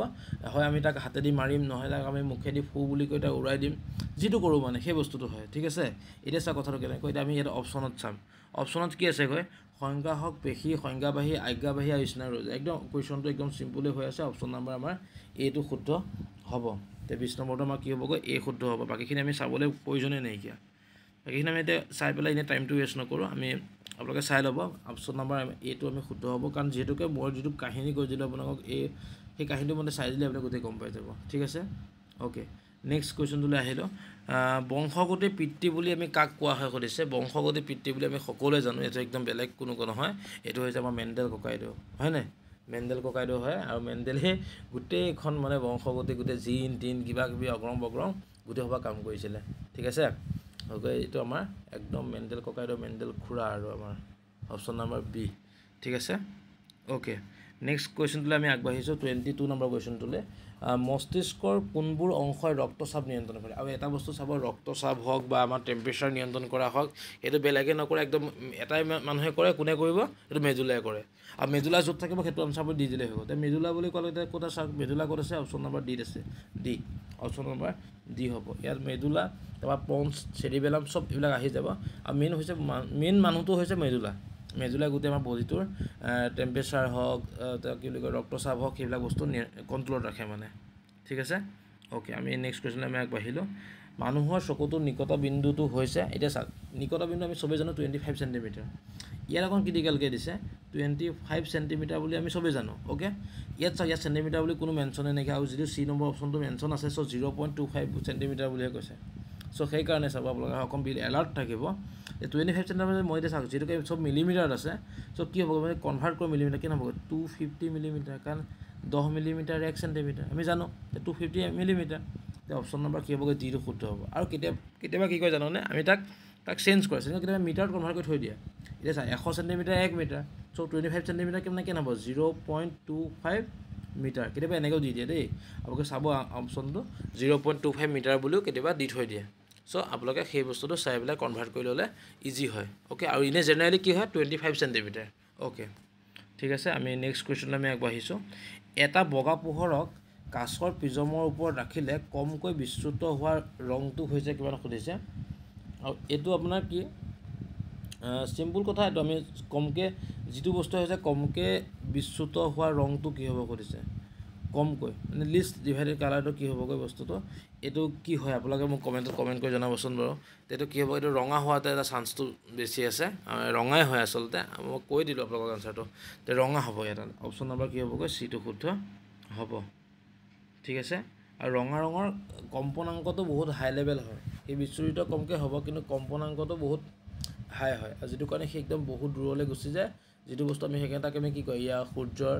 হয় আমি তাক হাতেদি মাৰিম নহয় তাক আমি মুখেদি ফু বুলি কৈ তাক উৰাই দিম যিটো কৰোঁ মানে সেই বস্তুটো হয় ঠিক আছে এতিয়া চা কথাটো কেনেকৈ এতিয়া আমি ইয়াত অপশ্যনত চাম অপশ্যনত কি আছে কৈ সংজ্ঞা হওক পেশী সংজ্ঞাবাহী আজ্ঞাবাহী আৰু স্নায়ু একদম কুৱেশ্যনটো একদম চিম্পুলেই হৈ আছে অপশ্যন নাম্বাৰ আমাৰ এইটো শুদ্ধ হ'ব এতিয়া বিছ নম্বৰটো আমাৰ কি হ'বগৈ এ শুদ্ধ হ'ব বাকীখিনি আমি চাবলৈ প্ৰয়োজনেই নাইকিয়া বাকীখিনি আমি এতিয়া চাই পেলাই এনেই টাইমটো ৱেষ্ট নকৰোঁ আমি আপোনালোকে চাই ল'ব অপশ্যন নাম্বাৰ এইটো আমি শুদ্ধ হ'ব কাৰণ যিহেতুকে মই যিটো কাহিনী কৈছিলোঁ আপোনালোকক এই সেই কাহিনীটো মানে চাই দিলে আপুনি গোটেই গম পাই যাব ঠিক আছে অ'কে নেক্সট কুৱেশ্যনটোলৈ আহিলোঁ বংশগতি পিতৃ বুলি আমি কাক কোৱা হয় সুধিছে বংশগতি পিতৃ বুলি আমি সকলোৱে জানো এইটো একদম বেলেগ কোনো কোনো নহয় এইটো হৈছে আমাৰ মেণ্ডেল ককাইদেউ হয়নে মেণ্ডেল ককাইদেউ হয় আৰু মেণ্ডেলে গোটেইখন মানে বংশগতি গোটেই জিন টিন কিবা কিবি অগ্ৰম গোটেই গোটেইসোপা কাম কৰিছিলে ঠিক আছে হৈ গৈ এইটো আমাৰ একদম মেণ্ডেল ককাইদেউ মেণ্ডেল খুৰা আৰু আমাৰ অপশ্যন নাম্বাৰ বি ঠিক আছে অ'কে নেক্সট কুৱেশ্যনটোলৈ আমি আগবাঢ়িছোঁ টুৱেণ্টি টু নাম্বাৰ কুৱেশ্যনটোলৈ মস্তিষ্কৰ কোনবোৰ অংশই ৰক্তচাপ নিয়ন্ত্ৰণ কৰে আৰু এটা বস্তু চাব ৰক্তচাপ হওক বা আমাৰ টেম্পেচাৰ নিয়ন্ত্ৰণ কৰা হওক সেইটো বেলেগে নকৰে একদম এটাই মানুহে কৰে কোনে কৰিব সেইটো মেজুলাই কৰে আৰু মেজুলা য'ত থাকিব সেইটো আনচাৰবোৰ দি দিলে হ'ব এতিয়া মেজুলা বুলি ক'লে এতিয়া ক'ত আছে মেজুলা ক'ত আছে অপশ্যন নম্বৰ ডিত আছে ডি অপশ্যন নম্বৰ ডি হ'ব ইয়াত মেজুলা তাৰপৰা পঞ্চ চেৰিবেলাম চব এইবিলাক আহি যাব আৰু মেইন হৈছে মেইন মানুহটো হৈছে মেজুলা মেজুলাই গোটেই আমাৰ বডিটোৰ টেম্পেচাৰ হওক কি বুলি কয় ৰক্তচাপ হওক সেইবিলাক বস্তু কণ্ট্ৰলত ৰাখে মানে ঠিক আছে অ'কে আমি নেক্সট কুৱেশ্যন আমি আগবাঢ়িলোঁ মানুহৰ চকুটোৰ নিকট বিন্দুটো হৈছে এতিয়া চাওক বিন্দু আমি চবেই জানো টুৱেণ্টি ফাইভ চেণ্টিমিটাৰ ইয়াত অকণ ক্ৰিটিকেলকৈ দিছে টুৱেণ্টি ফাইভ চেণ্টিমিটাৰ বুলি আমি চবেই জানো অ'কে ইয়াত চাওক ইয়াত চেণ্টিমিটাৰ বুলি কোনো মেনশ্যনে নেকি আৰু যিটো চি নম্বৰ অপশ্যনটো মেনশ্যন আছে so' zero' point two five centimetre বুলিহে কৈছে চ' সেইকাৰণে চাব আপোনালোকে অকণ বিল এলাৰ্ট থাকিব এই টুৱেণ্টি ফাইভ চেণ্টিমিটাৰ মই এতিয়া চাওঁ যিহেতুকে চব মিলিমিটাৰত আছে চ' কি হ'ব মানে কনভাৰ্ট কৰি মিলিমিটাৰ কি নহ'ব টু ফিফটি মিলিমিটাৰ কাৰণ দহ মিলিমিটাৰ এক চেণ্টিমিটাৰ আমি জানো যে টু ফিফটি মিলিমিটাৰ এতিয়া অপশ্যন নম্বৰ কি হ'বগৈ যিটো শুদ্ধ হ'ব আৰু কেতিয়াবা কেতিয়াবা কি কয় জানোনে আমি তাক তাক চেঞ্জ কৰে চেঞ্জ কেতিয়াবা মিটাৰত কনভাৰ্ট কৰি থৈ দিয়ে এতিয়া চাই এশ চেণ্টিমিটাৰ এক metre so' twenty five centimetre কেনে কেনে হ'ব zero' point two five metre কেতিয়াবা এনেকৈও দি দিয়ে দেই আপোনালোকে চাব অপশ্যনটো zero' point two five metre বুলিও কেতিয়াবা দি থৈ দিয়ে চ' আপোনালোকে সেই বস্তুটো চাই পেলাই কনভাৰ্ট কৰি ল'লে ইজি হয় অ'কে আৰু ইনে জেনেৰেলি কি হয় টুৱেণ্টি ফাইভ চেণ্টিমিটাৰ অ'কে ঠিক আছে আমি নেক্সট কুৱেশ্যনলৈ আমি আগবাঢ়িছোঁ এটা বগা পোহৰক কাঁচৰ পিজমৰ ওপৰত ৰাখিলে কমকৈ বিশ্ৰুত হোৱাৰ ৰংটো হৈছে কিমান সুধিছে আৰু এইটো আপোনাৰ কি চিম্পুল কথা এইটো আমি কমকৈ যিটো বস্তু হৈছে কমকৈ বিশ্ৰুত হোৱাৰ ৰংটো কি হ'ব সুধিছে কমকৈ মানে লিষ্ট ডিভাইডেড কালাৰটো কি হ'বগৈ বস্তুটো এইটো কি হয় আপোনালোকে মোক কমেণ্টত কমেণ্ট কৰি জনাবচোন বাৰু এইটো কি হ'ব এইটো ৰঙা হোৱাতে এটা চান্সটো বেছি আছে ৰঙাই হয় আচলতে মই কৈ দিলোঁ আপোনালোকক আনচাৰটো তে ৰঙা হ'ব ইয়াত অপশ্যন নম্বৰ কি হ'বগৈ চিটো শুদ্ধ হ'ব ঠিক আছে আৰু ৰঙা ৰঙৰ কম্পনাংকটো বহুত হাই লেভেল হয় সেই বিচৰিত কমকৈ হ'ব কিন্তু কম্পনাংকটো বহুত হাই হয় আৰু যিটো কাৰণে সি একদম বহুত দূৰলৈ গুচি যায় যিটো বস্তু আমি সেইকাৰণে তাকে আমি কি কয় ইয়াৰ সূৰ্যৰ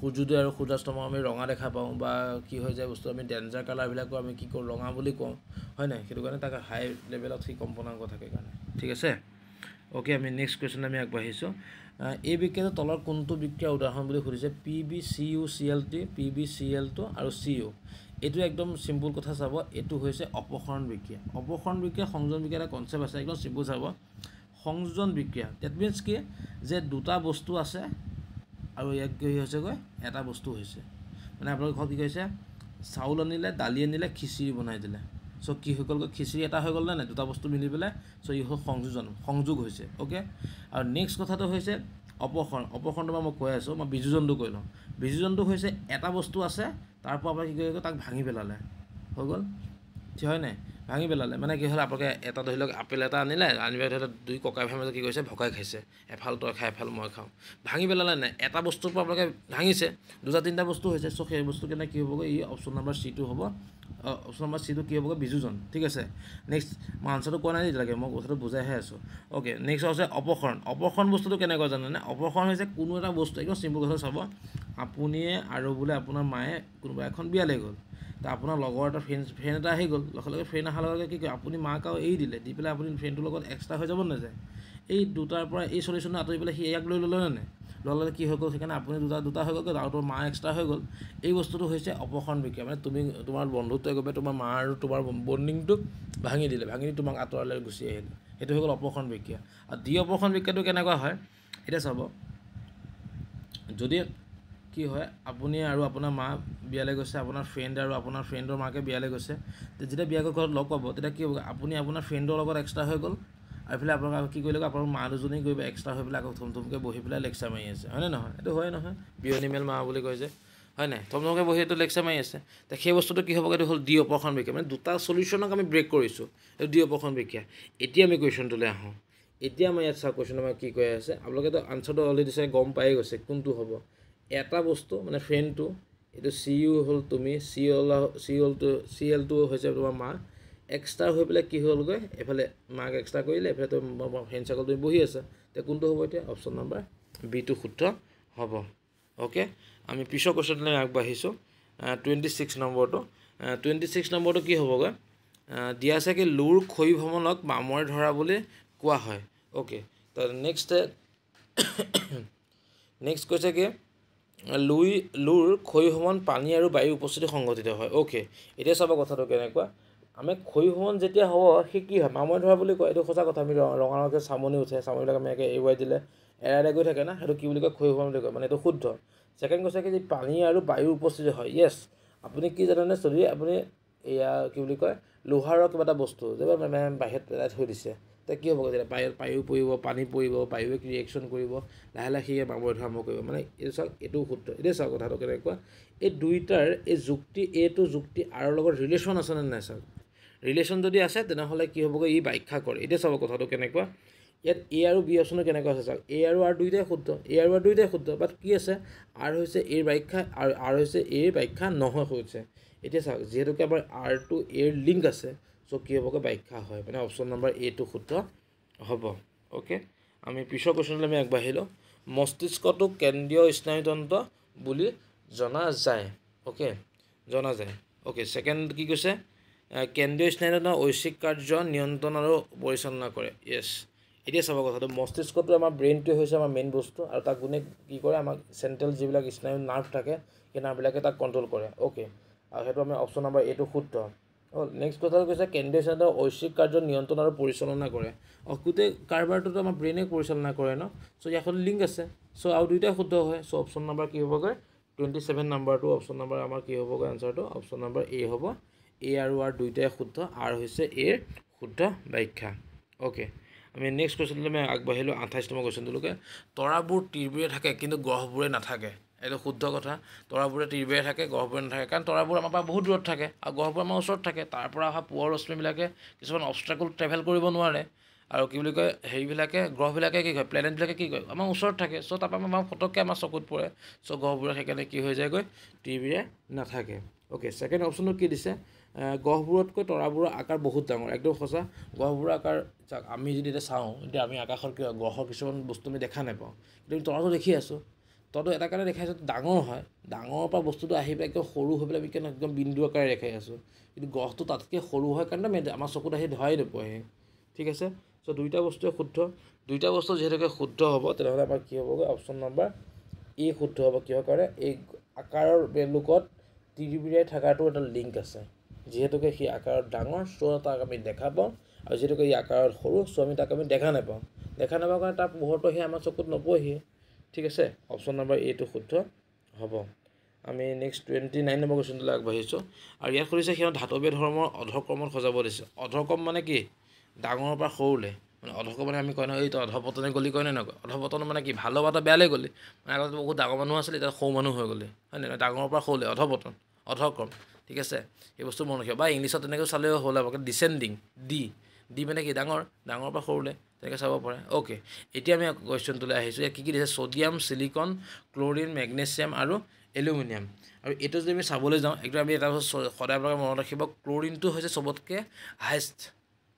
সূৰ্যোদয় আৰু সূৰ্যাস্তম আমি ৰঙা দেখা পাওঁ বা কি হৈ যায় বস্তু আমি ডেঞ্জাৰ কালাৰবিলাকো আমি কি কৰোঁ ৰঙা বুলি কওঁ হয় নাই সেইটো কাৰণে তাক হাই লেভেলত সি কম্পনাংক থাকে কাৰণে ঠিক আছে অ'কে আমি নেক্সট কুৱেশ্যন আমি আগবাঢ়িছোঁ এই বিক্ৰিয়াৰ তলৰ কোনটো বিক্ৰিয়া উদাহৰণ বুলি সুধিছে P B C U C L T P B C L two আৰু চি ইউ এইটো একদম চিম্পুল কথা চাব এইটো হৈছে অপসৰণ বিক্ৰিয়া অপসৰণ বিক্ৰিয়া সংযোজন বিক্ৰিয়া এটা কনচেপ্ট আছে একদম চিম্পুল চাব সংযোজন বিক্ৰিয়া ডেট মিনছ কি যে দুটা বস্তু আছে আৰু ইয়াক কি হৈছেগৈ এটা বস্তু হৈছে মানে আপোনালোকে কি কৈছে চাউল আনিলে দালি আনিলে খিচিৰি বনাই দিলে চ' কি হৈ গ'লগৈ খিচিৰি এটা হৈ গ'ল নে নাই দুটা বস্তু মিলি পেলাই চ' ই হ'ল সংযোজন সংযোগ হৈছে অ'কে আৰু নেক্সট কথাটো হৈছে অপসৰণ অপসৰণটো মই কৈ আছোঁ মই বিযোজনটো কৈ লওঁ বিযোজনটো হৈছে এটা বস্তু আছে তাৰপৰা আপোনাৰ কি কৰিব তাক ভাঙি পেলালে হৈ গ'ল ঠিক হয় নাই ভাঙি পেলালে মানে কি হ'ল আপোনালোকে এটা ধৰি লওক আপেল এটা আনিলে আনিব ধৰি লওক দুই ককাই ভাই মাজত কি কৰিছে ভকাই খাইছে এফাল তই খাই এফাল মই খাওঁ ভাঙি পেলালে নাই এটা বস্তুৰ পৰা আপোনালোকে ভাঙিছে দুটা তিনিটা বস্তু হৈছে চ' সেই বস্তু কেনে কি হ'বগৈ ই অপশ্যন নাম্বাৰ চিটো হ'ব অপশ্যন নাম্বাৰ চিটো কি হ'বগৈ বিজুজন ঠিক আছে নেক্সট মই আনচাৰটো কোৱা নাই এতিয়ালৈকে মই কথাটো বুজাইহে আছোঁ অ'কে নেক্সট হৈছে অপসৰণ অপসৰণ বস্তুটো কেনেকুৱা জানেনে অপসৰণ হৈছে কোনো এটা বস্তু একদম চিম্পুল কথা চাব আপুনিয়ে আৰু বোলে আপোনাৰ মায়ে কোনোবা এখন বিয়ালৈ গ'ল তা আপোনাৰ লগৰ এটা ফ্ৰেণ্ড ফ্ৰেণ্ড এটা আহি গ'ল লগে লগে ফ্ৰেণ্ড অহা অহাৰ লগে কি কয় আপুনি মাক আৰু এৰি দিলে দি পেলাই আপুনি ফ্ৰেণ্ডটোৰ লগত এক্সট্ৰা হৈ যাব নাযায় এই দুটাৰ পৰা এই চলিউশ্যন আঁতৰি পেলাই সি ইয়াক লৈ ল'লে নে ল'লে কি হৈ গ'ল সেইকাৰণে আপুনি দুটা দুটা হৈ গ'ল আৰু তোমাৰ মা এক্সট্ৰা হৈ গ'ল এই বস্তুটো হৈছে অপসৰণ বিক্ৰিয়া মানে তুমি তোমাৰ বন্ধুত্বই গৈ পেলাই তোমাৰ মা আৰু তোমাৰ বণ্ডিংটো ভাঙি দিলে ভাঙি দি তোমাক আঁতৰালৈ গুচি আহিলে সেইটো হৈ গ'ল অপসৰণ বিক্ৰিয়া আৰু দি অপসৰণ বিক্ৰিয়াটো কেনেকুৱা হয় এতিয়া চাব যদি কি হয় আপুনি আৰু আপোনাৰ মা বিয়ালৈ গৈছে আপোনাৰ ফ্ৰেণ্ড আৰু আপোনাৰ ফ্ৰেণ্ডৰ মাকে বিয়ালৈ গৈছে যেতিয়া বিয়াকৈ ঘৰত লগ পাব তেতিয়া কি হ'ব আপুনি আপোনাৰ ফ্ৰেণ্ডৰ লগত এক্সট্ৰা হৈ গ'ল আৰু এইফালে আপোনালোকে কি কৰি কৰিলে আপোনাৰ মা দুজনী গৈ এক্সট্ৰা হৈ পেলাই আকৌ থম থমকৈ বহি পেলাই লেকচাৰ মাৰি আছে হয়নে নহয় এইটো হয় নহয় বিয়নিমেল মা বুলি কয় যে হয় নাই থম থমকৈ বহি এইটো লেকচাৰ মাৰি আছে তে সেই বস্তুটো কি হ'ব এইটো হ'ল ডি অপৰখন বিক্ৰিয়া মানে দুটা চলিউশ্যনক আমি ব্ৰেক কৰিছোঁ এইটো ডি অপৰখন বিক্ৰিয়া এতিয়া আমি কুৱেশ্যনটোলৈ আহোঁ এতিয়া আমাৰ ইয়াত চাওক কুৱেশ্যন আমাৰ কি কৈ আছে আপোনালোকেতো আনচাৰটো অলৰেডি চাই গম পায়েই গৈছে কোনটো হ'ব এটা বস্তু মানে ফ্ৰেণ্ডটো এইটো চি ইউ e হ'ল তুমি চি অল চি অলটো চি এলটো হৈছে তোমাৰ মা এক্সট্ৰা হৈ পেলাই কি হ'লগৈ এইফালে মাক এক্সট্ৰা কৰিলে এইফালে তুমি ফ্ৰেণ্ড চাৰ্কল তুমি বহি আছা এতিয়া কোনটো হ'ব এতিয়া অপশ্যন নম্বৰ বিটো শুদ্ধ হ'ব অ'কে আমি পিছৰ কুৱেশ্যনলৈ আগবাঢ়িছোঁ টুৱেণ্টি ছিক্স নম্বৰটো টুৱেণ্টি ছিক্স নম্বৰটো কি হ'বগৈ দিয়া চাগে লোৰ খৰি ভ্ৰমণক মামৰে ধৰা বুলি কোৱা হয় অ'কে তাৰ নেক্সট নেক্সট কৈছে কি লুই লুৰ ক্ষয়ীভৱন পানী আৰু বায়ুৰ উপস্থিতি সংঘটিত হয় অ'কে এতিয়া চাব কথাটো কেনেকুৱা আমি ক্ষয়ীভৱন যেতিয়া হ'ব সেই কি হয় মামৰে ধৰা বুলি কয় এইটো সঁচা কথা আমি ৰঙা ৰঙালাওকৈ চামনি উঠে চামনিবিলাক আমি এনেকৈ এৰুৱাই দিলে এৰাই এৰাই গৈ থাকে না সেইটো কি বুলি কয় ক্ষয়ীভৱন বুলি কয় মানে এইটো শুদ্ধ ছেকেণ্ড কৈছে কি যে পানী আৰু বায়ুৰ উপস্থিতি হয় য়েছ আপুনি কি জানেনে যদি আপুনি এয়া কি বুলি কয় লোহাৰৰ কিবা এটা বস্তু যে বাহিৰত পেলাই থৈ দিছে তেতিয়া কি হ'ব তেতিয়া বায়ু বায়ু পৰিব পানী পৰিব বায়ুৱে ৰিয়েকশ্যন কৰিব লাহে লাহে সেয়ে মামৰ ধৰ্ম কৰিব মানে এইটো চাওক এইটো শুদ্ধ এতিয়া চাওক কথাটো কেনেকুৱা এই দুইটাৰ এই যুক্তি এইটো যুক্তি আৰু লগত ৰিলেশ্যন আছেনে নাই চাওক ৰিলেশ্যন যদি আছে তেনেহ'লে কি হ'বগৈ ই বাখ্যা কৰে এতিয়া চাব কথাটো কেনেকুৱা ইয়াত এ আৰু বি অপশ্যনটো কেনেকুৱা আছে চাওক এ আৰু আৰ দুইটাই শুদ্ধ এ আৰু আৰ দুইটাই শুদ্ধ বাট কি আছে আৰ হৈছে এৰ বাখ্যা আৰু আৰ হৈছে এৰ ব্যাখ্যা নহয় হৈছে এতিয়া চাওক যিহেতুকে আমাৰ আৰ টু এৰ লিংক আছে চ' কি হ'বগৈ ব্যাখ্যা হয় মানে অপশ্যন নম্বৰ এইটো শুদ্ধ হ'ব অ'কে আমি পিছৰ কুৱেশ্যনলৈ আমি আগবাঢ়িলোঁ মস্তিষ্কটোক কেন্দ্ৰীয় স্নায়ুতন্ত্ৰ বুলি জনা যায় অ'কে জনা যায় অ'কে ছেকেণ্ড কি কৈছে কেন্দ্ৰীয় স্নায়ুতন্ত্ৰ ঐচ্ছিক কাৰ্য নিয়ন্ত্ৰণ আৰু পৰিচালনা কৰে য়েছ এতিয়া চাব কথাটো মস্তিষ্কটো আমাৰ ব্ৰেইনটোৱে হৈছে আমাৰ মেইন বস্তু আৰু তাক কোনে কি কৰে আমাক চেণ্ট্ৰেল যিবিলাক স্নায়ু নাৰ্ভ থাকে সেই নাৰ্ভবিলাকে তাক কণ্ট্ৰল কৰে অ'কে আৰু সেইটো আমি অপশ্যন নম্বৰ এইটো শুদ্ধ নেক্সট কথা কৈছে কেন্দ্ৰীয় চেণ্টাৰ ঐশ্বিক কাৰ্য নিয়ন্ত্ৰণ আৰু পৰিচালনা কৰে অঁ গোটেই কাৰবাৰটোতো আমাৰ ব্ৰেইনে পৰিচালনা কৰে ন চ' ইয়াত লিংক আছে চ' আৰু দুয়োটাই শুদ্ধ হয় চ' অপশ্যন নাম্বাৰ কি হ'বগৈ টুৱেণ্টি চেভেন নাম্বাৰটো অপশ্যন নাম্বাৰ আমাৰ কি হ'বগৈ আনচাৰটো অপশ্যন নাম্বাৰ এ হ'ব এ আৰু আৰ দুয়োটাই শুদ্ধ আৰ হৈছে এৰ শুদ্ধ ব্যাখ্যা অ'কে আমি নেক্সট কুৱেশ্যনটো আমি আগবাঢ়িলোঁ আঠাইছ নম্বৰ কুৱেশ্যনটোলৈকে তৰাবোৰ তীৰবোৰে থাকে কিন্তু গ্ৰহবোৰে নাথাকে এইটো শুদ্ধ কথা তৰাবোৰে তিৰবেৰে থাকে গহবোৰে নাথাকে কাৰণ তৰাবোৰ আমাৰ পৰা বহুত দূৰত থাকে আৰু গহবোৰ আমাৰ ওচৰত থাকে তাৰ পৰা অহা পোহৰ ৰশ্মিবিলাকে কিছুমান অবষ্ট্ৰাকল ট্ৰেভেল কৰিব নোৱাৰে আৰু কি বুলি কয় হেৰিবিলাকে গ্ৰহবিলাকে কি কয় প্লেনেটবিলাকে কি কয় আমাৰ ওচৰত থাকে চ' তাৰপৰা আমাৰ ফটককৈ আমাৰ চকুত পৰে চ' গহবোৰে সেইকাৰণে কি হৈ যায়গৈ টিভিৰে নাথাকে অ'কে ছেকেণ্ড অপশ্যনটো কি দিছে গহবোৰতকৈ তৰাবোৰৰ আকাৰ বহুত ডাঙৰ একদম সঁচা গহবোৰৰ আকাৰ চাওক আমি যদি এতিয়া চাওঁ এতিয়া আমি আকাশত কি হয় গ্ৰহৰ কিছুমান বস্তু আমি দেখা নাপাওঁ কিন্তু আমি তৰাটো দেখি আছোঁ তহঁতো এটা কাৰণে দেখাইছ ডাঙৰ হয় ডাঙৰৰ পৰা বস্তুটো আহি পেলাই একদম সৰু হৈ পেলাই আমি একদম বিন্দু আকাৰে দেখাই আছোঁ কিন্তু গছটো তাতকৈ সৰু হয় কাৰণে আমি আমাৰ চকুত আহি ধৰাই নপৰেহি ঠিক আছে চ' দুইটা বস্তুৱে শুদ্ধ দুইটা বস্তু যিহেতুকে শুদ্ধ হ'ব তেনেহ'লে আমাৰ কি হ'বগৈ অপশ্যন নম্বৰ এ শুদ্ধ হ'ব কিহৰ কাৰণে এই আকাৰৰ বেলুকত তিৰিবিৰাই থকাটো এটা লিংক আছে যিহেতুকে সি আকাৰত ডাঙৰ চ' তাক আমি দেখা পাওঁ আৰু যিহেতুকে ই আকাৰত সৰু চ' আমি তাক আমি দেখা নাপাওঁ দেখা নাপাওঁ কাৰণে তাৰ পোহৰটো সেই আমাৰ চকুত নপৰেহিয়ে ঠিক আছে অপশ্যন নম্বৰ এইটো শুদ্ধ হ'ব আমি নেক্সট টুৱেণ্টি নাইন নম্বৰ কুৱেশ্যনটোলৈ আগবাঢ়িছোঁ আৰু ইয়াত সুধিছে সিহঁত ধাতৱীয় ধৰ্মৰ অধকৰ্মত সজাব দিছে অধকম মানে কি ডাঙৰৰ পৰা সৰুলৈ মানে অধকম মানে আমি কয় নহয় এইটো অধপতনে গ'লি কয়নে নকয় অধপতন মানে কি ভালৰ বাটৰ বেয়ালৈ গ'লি মানে আগতে বহুত ডাঙৰ মানুহ আছিলে এতিয়া সৰু মানুহ হৈ গ'লে হয় নাই ডাঙৰৰ পৰা সৰুলৈ অধপতন অধকম ঠিক আছে এই বস্তু মন ৰাখিব বা ইংলিছত তেনেকৈ চালেও হ'ল আপোনালোকে ডিচেণ্ডিং ডি দি মানে কি ডাঙৰ ডাঙৰ পৰা সৰুলে তেনেকৈ চাব পাৰে অ'কে এতিয়া আমি কুৱেশ্যনটোলৈ আহিছোঁ কি কি দিছে ছ'ডিয়াম চিলিকন ক্ল'ৰিন মেগনেছিয়াম আৰু এলুমিনিয়াম আৰু এইটো যদি আমি চাবলৈ যাওঁ একদম আমি এটা সদায় আপোনালোকে মনত ৰাখিব ক্ল'ৰিনটো হৈছে চবতকৈ হায়েষ্ট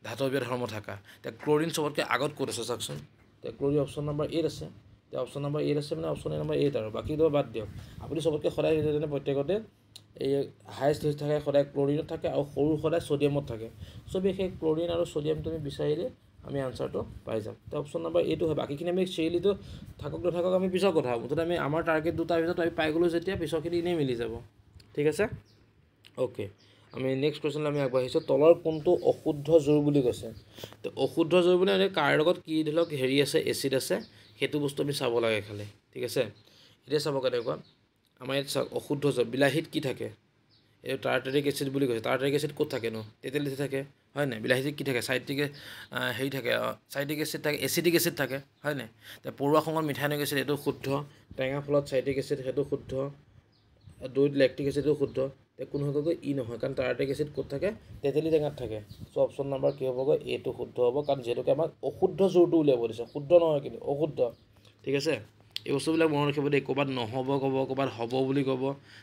ধাতৱীয় ধৰ্ম থকা এতিয়া ক্ল'ৰিন চবতকৈ আগত ক'ত আছে চাওকচোন এতিয়া ক্ল'ৰিন অপশ্যন নাম্বাৰ এইট আছে এতিয়া অপশ্যন নাম্বাৰ এইট আছে মানে অপশ্যন নাম্বাৰ এইট আৰু বাকীটো বাদ দিয়ক আপুনি চবতকৈ সদায় প্ৰত্যেকতে এই হায়েষ্ট হৈ থাকে সদায় ক্ল'ৰিনত থাকে আৰু সৰু সদায় ছ'ডিয়ামত থাকে চ' বিশেষ ক্ল'ৰিন আৰু ছ'ডিয়ামটো আমি বিচাৰিলে আমি আনচাৰটো পাই যাম তো অপশ্যন নাম্বাৰ এইটো হয় বাকীখিনি আমি চিৰিয়েলিটো থাকক নাথাকক আমি পিছৰ কথা হ'ব মুঠতে আমি আমাৰ টাৰ্গেট দুটাৰ পিছত আমি পাই গ'লোঁ যেতিয়া পিছৰখিনি এনেই মিলি যাব ঠিক আছে অ'কে আমি নেক্সট কুৱেশ্যনলৈ আমি আগবাঢ়িছোঁ তলৰ কোনটো অশুদ্ধ জোৰ বুলি কৈছে তো অশুদ্ধ জোৰ বুলি মানে কাৰ লগত কি ধৰি লওক হেৰি আছে এচিড আছে সেইটো বস্তু আমি চাব লাগে খালে ঠিক আছে এতিয়া চাব কেনেকুৱা আমাৰ ইয়াত চাওক অশুদ্ধ জ্বৰ বিলাহীত কি থাকে এইটো টাৰ্টেৰিক এচিড বুলি কৈছে টাৰ্টেৰিক এচিড ক'ত থাকে ন তেতিয়ালৈ থাকে হয় নাই বিলাহীত কি থাকে চাইটিক হেৰি থাকে চাইটিক এচিড থাকে এচিডিক এচিড থাকে হয় নাই পৰুৱা সংঘত মিঠাইনিক এচিড এইটো শুদ্ধ টেঙা ফলত চাইটিক এচিড সেইটো শুদ্ধ দৈত লেক্ট্ৰিক এচিডো শুদ্ধ তেতিয়া কোনো হ'বগৈ ই নহয় কাৰণ টাৰ্টেক এচিড ক'ত থাকে তেতেলী টেঙাত থাকে চ' অপশ্যন নাম্বাৰ কি হ'বগৈ এইটো শুদ্ধ হ'ব কাৰণ যিহেতুকে আমাক অশুদ্ধ জোৰটো উলিয়াব দিছে শুদ্ধ নহয় কিন্তু অশুদ্ধ ঠিক আছে এই বস্তুবিলাক মনত ৰাখিব দেই ক'ৰবাত নহ'ব ক'ব ক'ৰবাত হ'ব বুলি ক'ব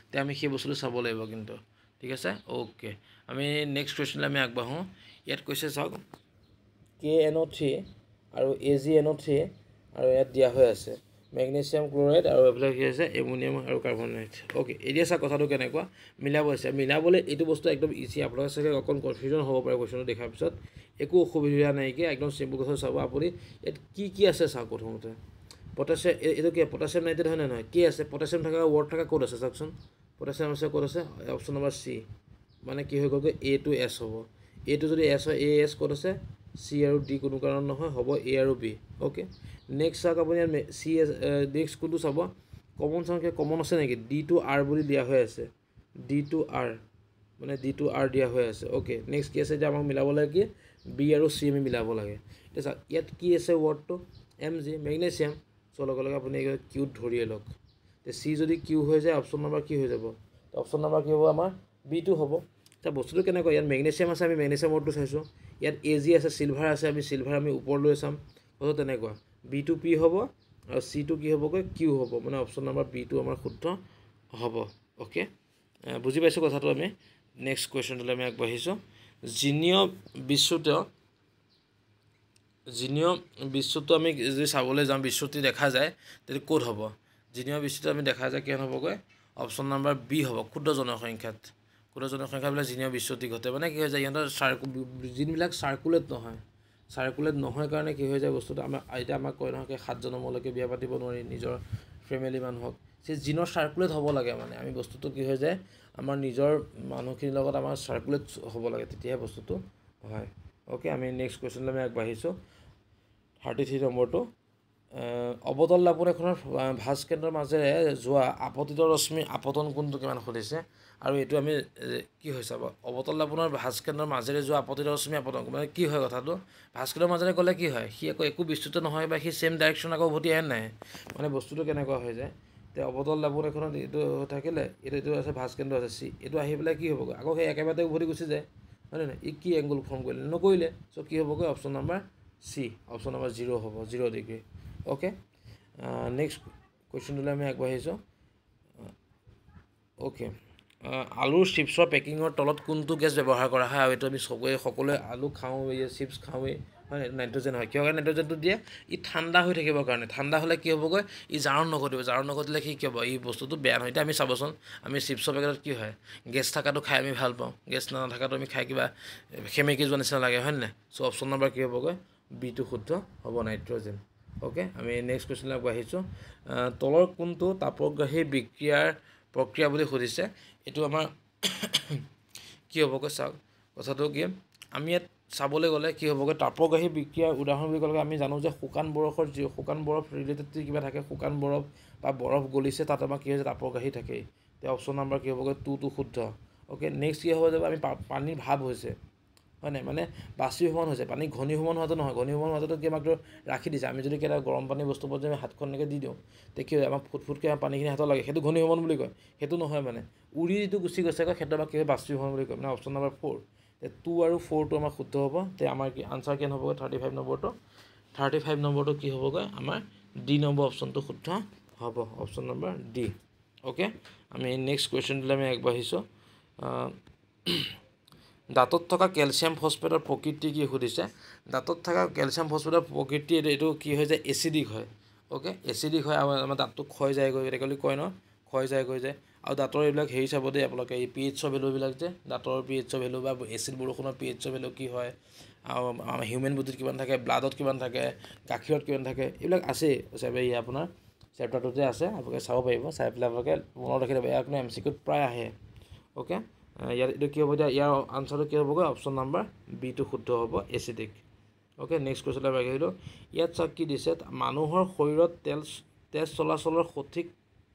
তে আমি সেই বস্তুটো চাব লাগিব কিন্তু ঠিক আছে অ'কে আমি নেক্সট কুৱেশ্যনলৈ আমি আগবাঢ়োঁ ইয়াত কৈছে চাওক কে এন অ' থ্ৰী আৰু A G N O' three আৰু ইয়াত দিয়া হৈ আছে মেগনেছিয়াম ক্লৰাইড আৰু এইবিলাক কি হৈছে এমনিয়াম আৰু কাৰ্বনেট অ'কে এতিয়া চাওক কথাটো কেনেকুৱা মিলাব আছে মিলাবলৈ এইটো বস্তু একদম ইজি আপোনালোকে চাগে অকণ কনফিউজন হ'ব পাৰে কুৱেশ্যনটো দেখাৰ পিছত একো অসুবিধা নাইকিয়া একদম চিম্পুল কথা চাব আপুনি ইয়াত কি কি আছে চাওক প্ৰথমতে পটাচিয়াম এইটো কি পটাচিয়াম নাইটে হয় নাই নহয় কি আছে পটাচিয়াম থকা ৱৰ্ড থকা ক'ত আছে চাওকচোন পটাচিয়াম আছে ক'ত আছে অপশ্যন নম্বৰ চি মানে কি হৈ গ'লগৈ এ টু এছ হ'ব এ টু যদি এছ হয় এ এছ ক'ত আছে চি আৰু ডি কোনো কাৰণ নহয় হ'ব এ আৰু বি অ'কে নেক্সট চাওক আপুনি চি এছ নেক্সট কোনটো চাব কমন চাওকে কমন আছে নেকি ডি টু আৰ বুলি দিয়া হৈ আছে ডি টু আৰ মানে ডি টু আৰ দিয়া হৈ আছে অ'কে নেক্সট কি আছে যে আমাক মিলাব লাগে কি বি আৰু চি আমি মিলাব লাগে এতিয়া চাওক ইয়াত কি আছে ৱৰ্ডটো এম জি মেগনেচিয়াম চ' লগে লগে আপুনি এইকেইটা কিউত ধৰিয়ে লওক এতিয়া চি যদি কিউ হৈ যায় অপশ্যন নম্বৰ কি হৈ যাব অপশ্যন নম্বৰ কি হ'ব আমাৰ বিটো হ'ব এতিয়া বস্তুটো কেনেকুৱা ইয়াত মেগনেচিয়াম আছে আমি মেগনেচিয়াম মোডটো চাইছোঁ ইয়াত এ জি আছে চিলভাৰ আছে আমি চিলভাৰ আমি ওপৰলৈ চাম কথা তেনেকুৱা বি টু পি হ'ব আৰু চি টু কি হ'বগৈ কিউ হ'ব মানে অপশ্যন নম্বৰ বিটো আমাৰ শুদ্ধ হ'ব অ'কে বুজি পাইছোঁ কথাটো আমি নেক্সট কুৱেশ্যনটোলৈ আমি আগবাঢ়িছোঁ জিনিয় বিশ্বতেও জিনিয় বিশ্বটো আমি যদি চাবলৈ যাওঁ বিশ্বটি দেখা যায় তেতিয়া ক'ত হ'ব জিনিয় বিশ্বটো আমি দেখা যায় কিমান হ'বগৈ অপশ্যন নাম্বাৰ বি হ'ব ক্ষুদ্ৰ জনসংখ্যাত ক্ষুদ্ৰ জনসংখ্যাবিলাক জিনিয় বিশ্বটি ঘটে মানে কি হৈ যায় ইহঁতৰ চাৰ্কু যিবিলাক চাৰ্কুলেট নহয় চাৰ্কুলেট নহয় কাৰণে কি হৈ যায় বস্তুটো আমাৰ এতিয়া আমাক কয় নহয় সাতজনমলৈকে বিয়া পাতিব নোৱাৰি নিজৰ ফেমিলি মানুহক সেই জিনৰ চাৰ্কুলেট হ'ব লাগে মানে আমি বস্তুটো কি হৈ যায় আমাৰ নিজৰ মানুহখিনিৰ লগত আমাৰ চাৰ্কুলেট হ'ব লাগে তেতিয়াহে বস্তুটো হয় অ'কে আমি নেক্সট কুৱেশ্যনলৈ আমি আগবাঢ়িছোঁ থাৰ্টি থ্ৰী নম্বৰটো অৱতল লাপোৰ এখনৰ ভাঁজ কেন্দ্ৰৰ মাজেৰে যোৱা আপতিত ৰশ্মি আপতন কোণটো কিমান সুধিছে আৰু এইটো আমি কি হৈছে অৱতল লাপোনৰ ভাঁজ কেন্দ্ৰৰ মাজেৰে যোৱা আপতিত ৰশ্মি আপতন মানে কি হয় কথাটো ভাঁজ কেন্দ্ৰৰ মাজেৰে গ'লে কি হয় সি আকৌ একো বিস্তৃত নহয় বা সি ছেম ডাইৰেকশ্যন আকৌ উভতি আহে নাই মানে বস্তুটো কেনেকুৱা হৈ যায় এতিয়া অৱতল লাপোন এখনত এইটো থাকিলে এইটো এইটো আছে ভাঁজ কেন্দ্ৰ আছে চি এইটো আহি পেলাই কি হ'বগৈ আকৌ সেই একেবাৰতে উভতি গুচি যায় হয়নে নাই ই কি এংগুল ফৰ্ম কৰিলে নকৰিলে চ' কি হ'বগৈ option number C option number zero' হ'ব জিৰ' ডিগ্ৰী অ'কে নেক্সট কুৱেশ্যনটোলৈ আমি আগবাঢ়িছোঁ অ'কে আলুৰ চিপ্ছৰ পেকিঙৰ তলত কোনটো গেছ ব্যৱহাৰ কৰা হয় আৰু এইটো আমি চবেই সকলোৱে আলু খাওঁৱেই চিপ্ছ খাওঁৱেই হয় নাইট্ৰজেন হয় কিহৰ কাৰণে নাইট্ৰজেনটো দিয়ে ই ঠাণ্ডা হৈ থাকিবৰ কাৰণে ঠাণ্ডা হ'লে কি হ'বগৈ ই জাৰণ নঘটিব জাৰণ নঘটিলে কি কি হ'ব এই বস্তুটো বেয়া নহয় এতিয়া আমি চাবচোন আমি চিপছৰ পেকেটত কি হয় গেছ থকাটো খাই আমি ভাল পাওঁ গেছ নথকাটো আমি খাই কিবা সেমেকি যোৱা নিচিনা লাগে হয়নে চ' অপশ্যন নম্বৰ কি হ'বগৈ বিটো শুদ্ধ হ'ব নাইট্ৰজেন অ'কে আমি নেক্সট কুৱেশ্যনলৈ আগবাঢ়িছোঁ তলৰ কোনটো তাপগ্ৰাহী বিক্ৰিয়াৰ প্ৰক্ৰিয়া বুলি সুধিছে এইটো আমাৰ কি হ'বগৈ চাওক কথাটো কি আমি ইয়াত চাবলৈ গ'লে কি হ'বগৈ তাপগাহী বিক্ৰিয়াৰ উদাহৰণ বুলি ক'লে আমি জানো যে শুকান বৰফৰ যি শুকান বৰফ ৰিলেটেড যি কিবা থাকে শুকান বৰফ বা বৰফ গলিছে তাত আমাৰ কি হৈছে তাপগাহী থাকে এতিয়া অপশ্যন নাম্বাৰ কি হ'বগৈ টু টু শুদ্ধ অ'কে নেক্সট কি হ'ব যাব আমি পানীৰ ভাৱ হৈছে হয় নাই মানে বাচি বাষ্পীভৱন হৈছে পানী ঘনি ঘনীভৱন হোৱাটো নহয় ঘনি ঘনীভৱন হোৱাটো কি আমাকতো ৰাখি দিছে আমি যদি কেইটা গৰম পানী বস্তুৰ ওপৰত আমি হাতখন এনেকৈ দি দিওঁ তেতিয়া আমাৰ ফুট ফুটকৈ পানীখিনি হাতত লাগে সেইটো ঘনি ঘনীভৱন বুলি কয় সেইটো নহয় মানে উৰি যিটো গুচি গৈছে কয় সেইটো আমাক কি হয় বাষ্পীভৱন বুলি কয় মানে অপশ্যন নাম্বাৰ ফ'ৰ টু আৰু ফ'ৰটো আমাৰ শুদ্ধ হ'ব তেতিয়া আমাৰ কি আনচাৰ কেন হ'বগৈ থাৰ্টি ফাইভ নম্বৰটো থাৰ্টি ফাইভ নম্বৰটো কি হ'বগৈ আমাৰ ডি নম্বৰ অপশ্যনটো শুদ্ধ হ'ব অপশ্যন নম্বৰ ডি অ'কে আমি নেক্সট কুৱেশ্যনটোলৈ আমি আগবাঢ়িছোঁ দাঁতত থকা কেলছিয়াম ফচফেটৰ প্ৰকৃতি কি সুধিছে দাঁতত থকা কেলছিয়াম ফচফেটৰ প্ৰকৃতি এইটো কি হৈ যায় এচিডিক হয় অ'কে এচিডিক হয় আমাৰ দাঁতটো ক্ষয় যায়গৈ গতিকে কয় ন ক্ষয় যায় গৈ যায় আৰু দাঁতৰ এইবিলাক হেৰি চাব দেই আপোনালোকে এই পি এইচৰ ভেলুবিলাক যে দাঁতৰ পি এইচৰ ভেলু বা এচিড বৰষুণৰ পি এইচৰ ভেলু কি হয় আৰু আমাৰ হিউমেন বডিত কিমান থাকে ব্লাডত কিমান থাকে গাখীৰত কিমান থাকে এইবিলাক আছেই চাই আপোনাৰ চেপ্টাৰটোতে আছে আপোনালোকে চাব পাৰিব চাই পেলাই আপোনালোকে মনত ৰাখি থাকিব ইয়াৰ এম চি কিউত প্ৰায় আহে অ'কে ইয়াত এইটো কি হ'ব এতিয়া ইয়াৰ আনচাৰটো কি হ'বগৈ অপশ্যন নাম্বাৰ বিটো শুদ্ধ হ'ব এচিডিক অ'কে নেক্সট কুৱেশ্যনলৈ আগে আহিলোঁ ইয়াত চাওক কি দিছে মানুহৰ শৰীৰত তেল তেজ চলাচলৰ সঠিক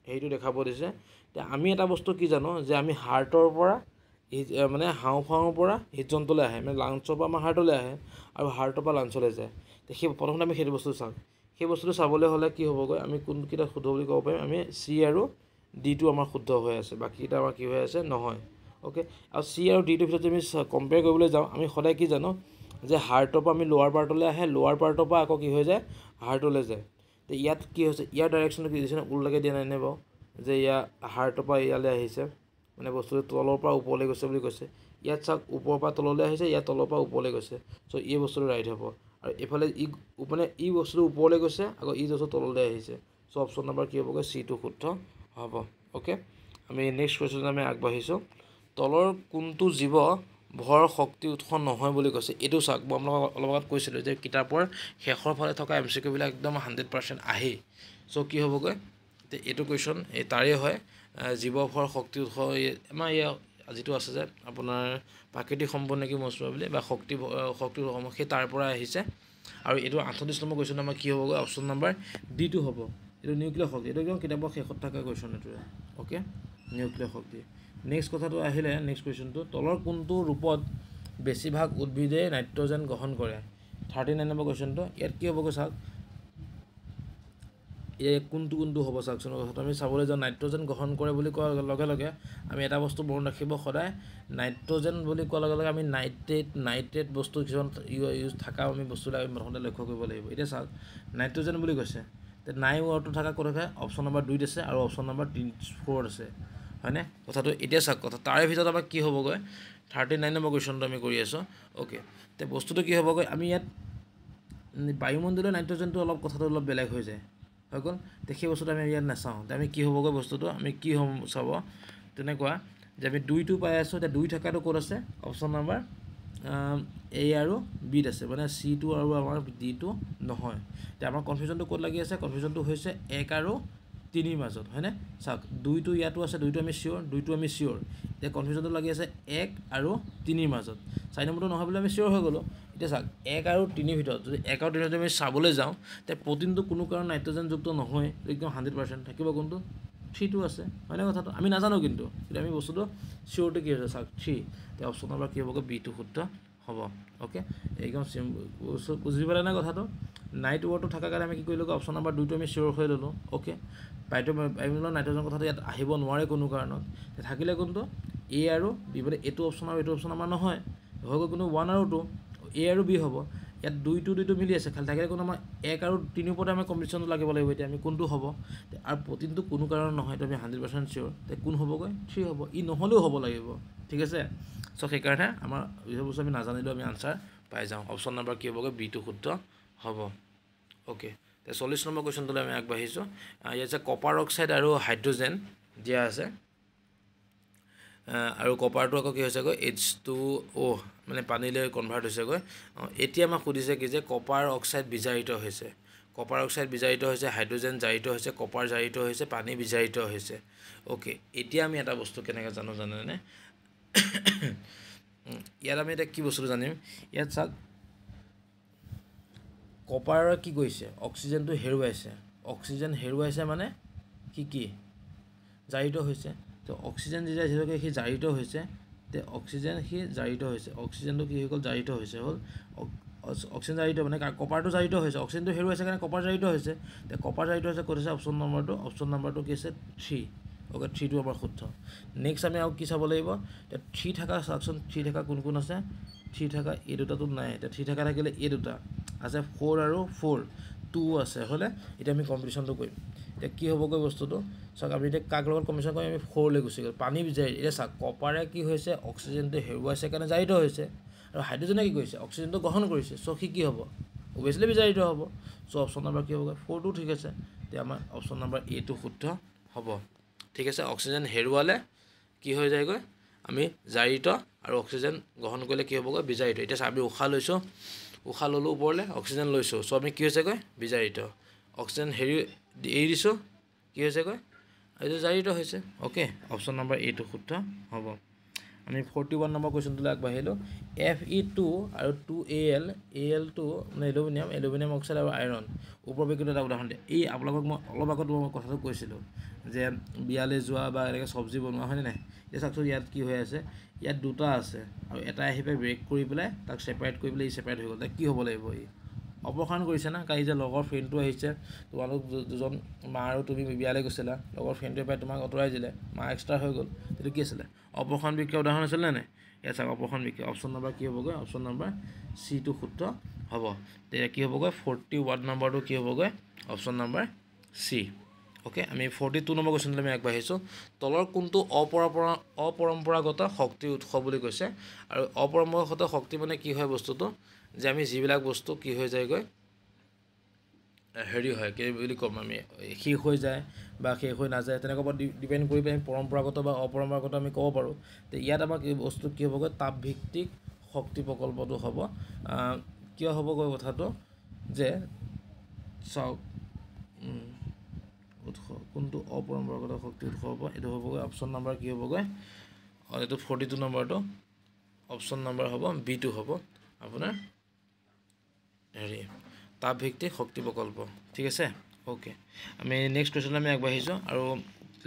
হেৰিটো দেখাব দিছে এতিয়া আমি এটা বস্তু কি জানো যে আমি হাৰ্টৰ পৰা মানে হাও ফাওৰ পৰা হৃদযন্ত্ৰলৈ আহে মানে লাঞ্চৰ পৰা আমাৰ হাৰ্টলৈ আহে আৰু হাৰ্টৰ পৰা লাঞ্চলৈ যায় এতিয়া সেই প্ৰথমতে আমি সেইটো বস্তুটো চাওঁ সেই বস্তুটো চাবলৈ হ'লে কি হ'বগৈ আমি কোনকেইটা শুদ্ধ বুলি ক'ব পাৰিম আমি চি আৰু ডিটো আমাৰ শুদ্ধ হৈ আছে বাকীকেইটা আমাৰ কি হৈ আছে নহয় অ'কে আৰু চি আৰু ডিটোৰ ভিতৰত আমি কম্পেয়াৰ কৰিবলৈ যাওঁ আমি সদায় কি জানো যে হাৰ্টৰ পৰা আমি লোৱাৰ পাৰ্টলৈ আহে লোৱাৰ পাৰ্টৰ পৰা আকৌ কি হৈ যায় হাৰ্টলৈ যায় তে ইয়াত কি হৈছে ইয়াৰ ডাইৰেকশ্যনটো কি দিছে ন উল্টাকৈ দিয়া নাই নে বাৰু যে ইয়াৰ হাৰ্টৰ পৰা ইয়ালৈ আহিছে মানে বস্তুটো তলৰ পৰা ওপৰলৈ গৈছে বুলি কৈছে ইয়াত চাওক ওপৰৰ পৰা তললৈ আহিছে ইয়াত তলৰ পৰা ওপৰলৈ গৈছে চ' এই বস্তুটো ৰাইট হ'ব আৰু এইফালে ই মানে ই বস্তুটো ওপৰলৈ গৈছে আকৌ ই বস্তু তললৈ আহিছে চ' অপশ্যন নম্বৰ কি হ'বগৈ চিটো শুদ্ধ হ'ব অ'কে আমি নেক্সট কুৱেশ্যনত আমি আগবাঢ়িছোঁ তলৰ কোনটো জীৱ ভৰ শক্তি উৎস নহয় বুলি কৈছে এইটো চাওক মই আপোনালোকক অলপ আগত কৈছিলোঁ যে কিতাপৰ শেষৰ ফালে থকা এম চি কিউবিলাক একদম হাণ্ড্ৰেড পাৰ্চেণ্ট আহেই চ' কি হ'বগৈ এইটো কুৱেশ্যন এই তাৰে হয় জীৱ জীৱভৰ শক্তি উৎস আমাৰ ইয়াত যিটো আছে যে আপোনাৰ প্ৰাকৃতিক সম্পদ নেকি মচুৱা বুলি বা শক্তি শক্তি উৎসসমূহ সেই তাৰ পৰা আহিছে আৰু এইটো আঠত্ৰিছ নম্বৰ কুৱেশ্যন আমাৰ কি হ'বগৈ অপশ্যন নাম্বাৰ ডিটো হ'ব এইটো নিউক্লিয়াৰ শক্তি এইটো একদম কিতাপৰ শেষত থকা কুৱেশ্যন এইটোৱে অ'কে নিউক্লিয়াৰ শক্তি নেক্সট কথাটো আহিলে নেক্সট কুৱেশ্যনটো তলৰ কোনটো ৰূপত বেছিভাগ উদ্ভিদে নাইট্ৰজেন গ্ৰহণ কৰে থাৰ্টি নাইন নম্বৰ কুৱেশ্যনটো ইয়াত কি হ'বগৈ চাওক এই কোনটো কোনটো হ'ব চাওকচোন আমি চাবলৈ যাওঁ নাইট্ৰজেন গ্ৰহণ কৰে বুলি কোৱাৰ লগে লগে আমি এটা বস্তু মনত ৰাখিব সদায় নাইট্ৰজেন বুলি কোৱাৰ লগে লগে আমি নাইট্ৰেট নাইট্ৰেট বস্তু কিছুমান ইউজ থকা আমি বস্তুবিলাক আমি প্ৰথমতে লক্ষ্য কৰিব লাগিব এতিয়া চাওক নাইট্ৰজেন বুলি কৈছে নাই ৱৰ্ডটো থকা কথা থাকে অপশ্যন নম্বৰ দুইত আছে আৰু অপশ্যন নম্বৰ তিনি ফ'ৰত আছে হয়নে কথাটো এতিয়া চাওক কথা তাৰে ভিতৰত আমাৰ কি হ'বগৈ থাৰ্টি নাইন নম্বৰ কুৱেশ্যনটো আমি কৰি আছোঁ অ'কে তে বস্তুটো কি হ'বগৈ আমি ইয়াত বায়ুমণ্ডলীয় নাইট্ৰজেনটো অলপ কথাটো অলপ বেলেগ হৈ যায় হৈ গ'ল তে সেই বস্তুটো আমি ইয়াত নাচাওঁ আমি কি হ'বগৈ বস্তুটো আমি কি হ'ব চাব তেনেকুৱা যে আমি দুইটো পাই আছোঁ এতিয়া দুই থকাটো ক'ত আছে অপশ্যন নাম্বাৰ এ আৰু বিত আছে মানে চিটো আৰু আমাৰ ডিটো নহয় এতিয়া আমাৰ কনফিউজনটো ক'ত লাগি আছে কনফিউজনটো হৈছে এক আৰু তিনিৰ মাজত হয়নে চাওক দুইটো ইয়াতো আছে দুইটো আমি চিয়'ৰ দুইটো আমি চিয়'ৰ এতিয়া কনফিউজনটো লাগি আছে এক আৰু তিনিৰ মাজত চাৰি নম্বৰটো নহয় বুলি আমি চিয়'ৰ হৈ গ'লোঁ এতিয়া চাওক এক আৰু তিনিৰ ভিতৰত যদি এক আৰু তিনিৰ আমি চাবলৈ যাওঁ তে প্ৰটিনটো কোনো কাৰণে নাইট্ৰজেনযুক্ত নহয় একদম হাণ্ড্ৰেড পাৰ্চেণ্ট থাকিব কোনটো থ্ৰীটো আছে হয় হয়নে কথাটো আমি নাজানো কিন্তু কিন্তু আমি বস্তুটো চিয়ৰটো কি হৈছে চাওক থ্ৰী তে অপশ্যন নম্বৰ কি হ'বগৈ বিটো শুদ্ধ হ'ব অ'কে একদম বুজি পালে নাই কথাটো নাইট ৱৰ্ডটো থকাৰ কাৰণে আমি কি কৰিলোঁ অপশ্যন নাম্বাৰ দুইটো আমি চিয়ৰ হৈ ল'লোঁ অ'কে বাইটো নাইট্ৰজেনৰ কথাটো ইয়াত আহিব নোৱাৰে কোনো কাৰণত থাকিলে কোনটো এ আৰু বি বোলে এইটো অপশ্যন আৰু এইটো অপশ্যন আমাৰ নহয় হৈ গৈ কোনো ওৱান আৰু টু এ আৰু বি হ'ব ইয়াত দুইটো দুইটো মিলি আছে খালি থাকিলে কোনো আমাৰ এক আৰু তিনিৰ ওপৰতে আমাৰ কম্পিটিশ্যনটো লাগিব লাগিব এতিয়া আমি কোনটো হ'ব আৰু প্ৰটিনটো কোনো কাৰণত নহয় এইটো আমি হাণ্ড্ৰেড পাৰ্চেণ্ট চিয়'ৰ তে কোন হ'বগৈ থ্ৰী হ'ব ই নহ'লেও হ'ব লাগিব ঠিক আছে চ' সেইকাৰণে আমাৰ বিষয়বস্তু আমি নাজানিলেও আমি আনচাৰ পাই যাওঁ অপশ্যন নম্বৰ কি হ'বগৈ বিটো শুদ্ধ হ'ব অ'কে তে চল্লিছ নম্বৰ কুৱেশ্যনটোলৈ আমি আগবাঢ়িছোঁ ইয়াত যে কপাৰ অক্সাইড আৰু হাইড্ৰ'জেন দিয়া আছে আৰু কপাৰটো আকৌ কি হৈছেগৈ এইচ টু অ' মানে পানীলৈ কনভাৰ্ট হৈছেগৈ এতিয়া আমাক সুধিছে কি যে কপাৰ অক্সাইড বিজাৰিত হৈছে কপাৰ অক্সাইড বিজাৰিত হৈছে হাইড্ৰজেন জাৰিত হৈছে কপাৰ জাৰিত হৈছে পানী বিজাৰিত হৈছে অ'কে এতিয়া আমি এটা বস্তু কেনেকৈ জানো জানেনে ইয়াত আমি এতিয়া কি বস্তুটো জানিম ইয়াত চাওক কপাৰৰ কি কৰিছে অক্সিজেনটো হেৰুৱাইছে অক্সিজেন হেৰুৱাইছে মানে কি কি জাৰিত হৈছে তো অক্সিজেন যেতিয়া সেইভাগে সি জাৰিত হৈছে তেতিয়া অক্সিজেন সি জাৰিত হৈছে অক্সিজেনটো কি হৈ গ'ল জাৰিত হৈছে হ'ল অক্সিজেন জাৰিত মানে কপাৰটো জাৰিত হৈছে অক্সিজেনটো হেৰুৱাইছে কাৰণে কপাৰ জাৰিত হৈছে তেতিয়া কপাৰ জাৰিত হৈছে কৈছে অপশ্যন নম্বৰটো অপশ্যন নম্বৰটো কি আছে থ্ৰী অ'কে থ্ৰীটো আমাৰ শুদ্ধ নেক্সট আমি আৰু কি চাব লাগিব এতিয়া থ্ৰী থকা চাওকচোন থ্ৰী থকা কোন কোন আছে থ্ৰী থকা এই দুটাটো নাই এতিয়া থ্ৰী থকা থাকিলে এই দুটা আছে ফ'ৰ আৰু ফ'ৰ টু আছে হ'লে এতিয়া আমি কম্পিটিশ্যনটো কৰিম এতিয়া কি হ'বগৈ বস্তুটো চাওক আমি এতিয়া কাক লগত কমিশ্যন কৰি আমি ফ'ৰলৈ গুচি গ'ল পানী বিচাৰি এতিয়া চাওক কপাৰে কি হৈছে অক্সিজেনটো হেৰুৱাইছে কাৰণে জাৰিত হৈছে আৰু হাইড্ৰজেনে কি কৰিছে অক্সিজেনটো গ্ৰহণ কৰিছে চ' সি কি হ'ব অভিয়াছলি বিজাৰিত হ'ব চ' অপশ্যন নাম্বাৰ কি হ'বগৈ ফ'ৰটো ঠিক আছে এতিয়া আমাৰ অপশ্যন নাম্বাৰ এটো শুদ্ধ হ'ব ঠিক আছে অক্সিজেন হেৰুৱালে কি হৈ যায়গৈ আমি জাৰিত আৰু অক্সিজেন গ্ৰহণ কৰিলে কি হ'বগৈ বিজাৰিত এতিয়া চাওক আমি উশাহ লৈছোঁ উশাহ ল'লোঁ ওপৰলৈ অক্সিজেন লৈছোঁ চ' আমি কি হৈছেগৈ বিজাৰিত অক্সিজেন হেৰি এৰি দিছোঁ কি হৈছে কয় এইটো জাৰিত হৈছে অ'কে অপশ্যন নম্বৰ এইটো শুদ্ধ হ'ব আমি ফৰ্টি ওৱান নম্বৰ কুৱেশ্যনটোলৈ আগবাঢ়িলোঁ এফ ই টু আৰু two A L A L two মানে এলুমিনিয়াম এলুমিনিয়াম অক্সাইড আৰু আইৰণ ওপৰ বেগত এটা উদাহৰণ দিয়ে এই আপোনালোকক মই অলপ আগত মই কথাটো কৈছিলোঁ যে বিয়ালৈ যোৱা বা এনেকৈ চব্জি বনোৱা হয়নে নাই এতিয়া চাওকচোন ইয়াত কি হৈ আছে ইয়াত দুটা আছে আৰু এটা আহি পেলাই ব্ৰেক কৰি পেলাই তাক ছেপাৰেট কৰি পেলাই ই চেপাৰেট হৈ গ'ল তাক কি হ'ব লাগিব ই অপসাৰণ কৰিছে না কালি যে লগৰ ফ্ৰেণ্ডটো আহিছে তোমালোক দুজন মা আৰু তুমি বিয়ালৈ গৈছিলা লগৰ ফ্ৰেণ্ডটোৱে পাই তোমাক আঁতৰাই দিলে মা এক্সট্ৰা হৈ গ'ল সেইটো কি আছিলে অপসাৰণ বিক্ৰিয়া উদাহৰণ আছিলে নে ইয়াত চাওক অপসাৰণ বিক্ৰিয়া অপশ্যন নম্বৰ কি হ'বগৈ অপশ্যন নম্বৰ চিটো শুদ্ধ হ'ব তেতিয়া কি হ'বগৈ ফৰ্টি ওৱান নম্বৰটো কি হ'বগৈ অপশ্যন নম্বৰ চি অ'কে আমি ফৰ্টি টু নম্বৰ কুৱেশ্যনটো আমি আগবাঢ়িছোঁ তলৰ কোনটো অপৰম্পৰা অপৰম্পৰাগত শক্তি উৎস বুলি কৈছে আৰু অপৰম্পৰাগত শক্তি মানে কি হয় বস্তুটো যে আমি যিবিলাক বস্তু কি হৈ যায়গৈ হেৰি হয় কি বুলি ক'ম আমি শেষ হৈ যায় বা শেষ হৈ নাযায় তেনেকুৱা ওপৰত ডিপেণ্ড কৰি পেলাই পৰম্পৰাগত বা অপৰম্পৰাগত আমি ক'ব পাৰোঁ তে ইয়াত আমাক এই বস্তু কি হ'বগৈ তাপভিত্তিক শক্তি প্ৰকল্পটো হ'ব কিয় হ'বগৈ কথাটো যে চাওক উৎস কোনটো অপৰম্পৰাগত শক্তি উৎস হ'ব এইটো হ'বগৈ অপশ্যন নাম্বাৰ কি হ'বগৈ এইটো ফৰ্টি টু নম্বৰটো অপশ্যন নাম্বাৰ হ'ব বিটো হ'ব আপোনাৰ হেৰি তাপভিত্তিক শক্তি প্ৰকল্প ঠিক আছে অ'কে আমি নেক্সট কুৱেশ্যন আমি আগবাঢ়িছোঁ আৰু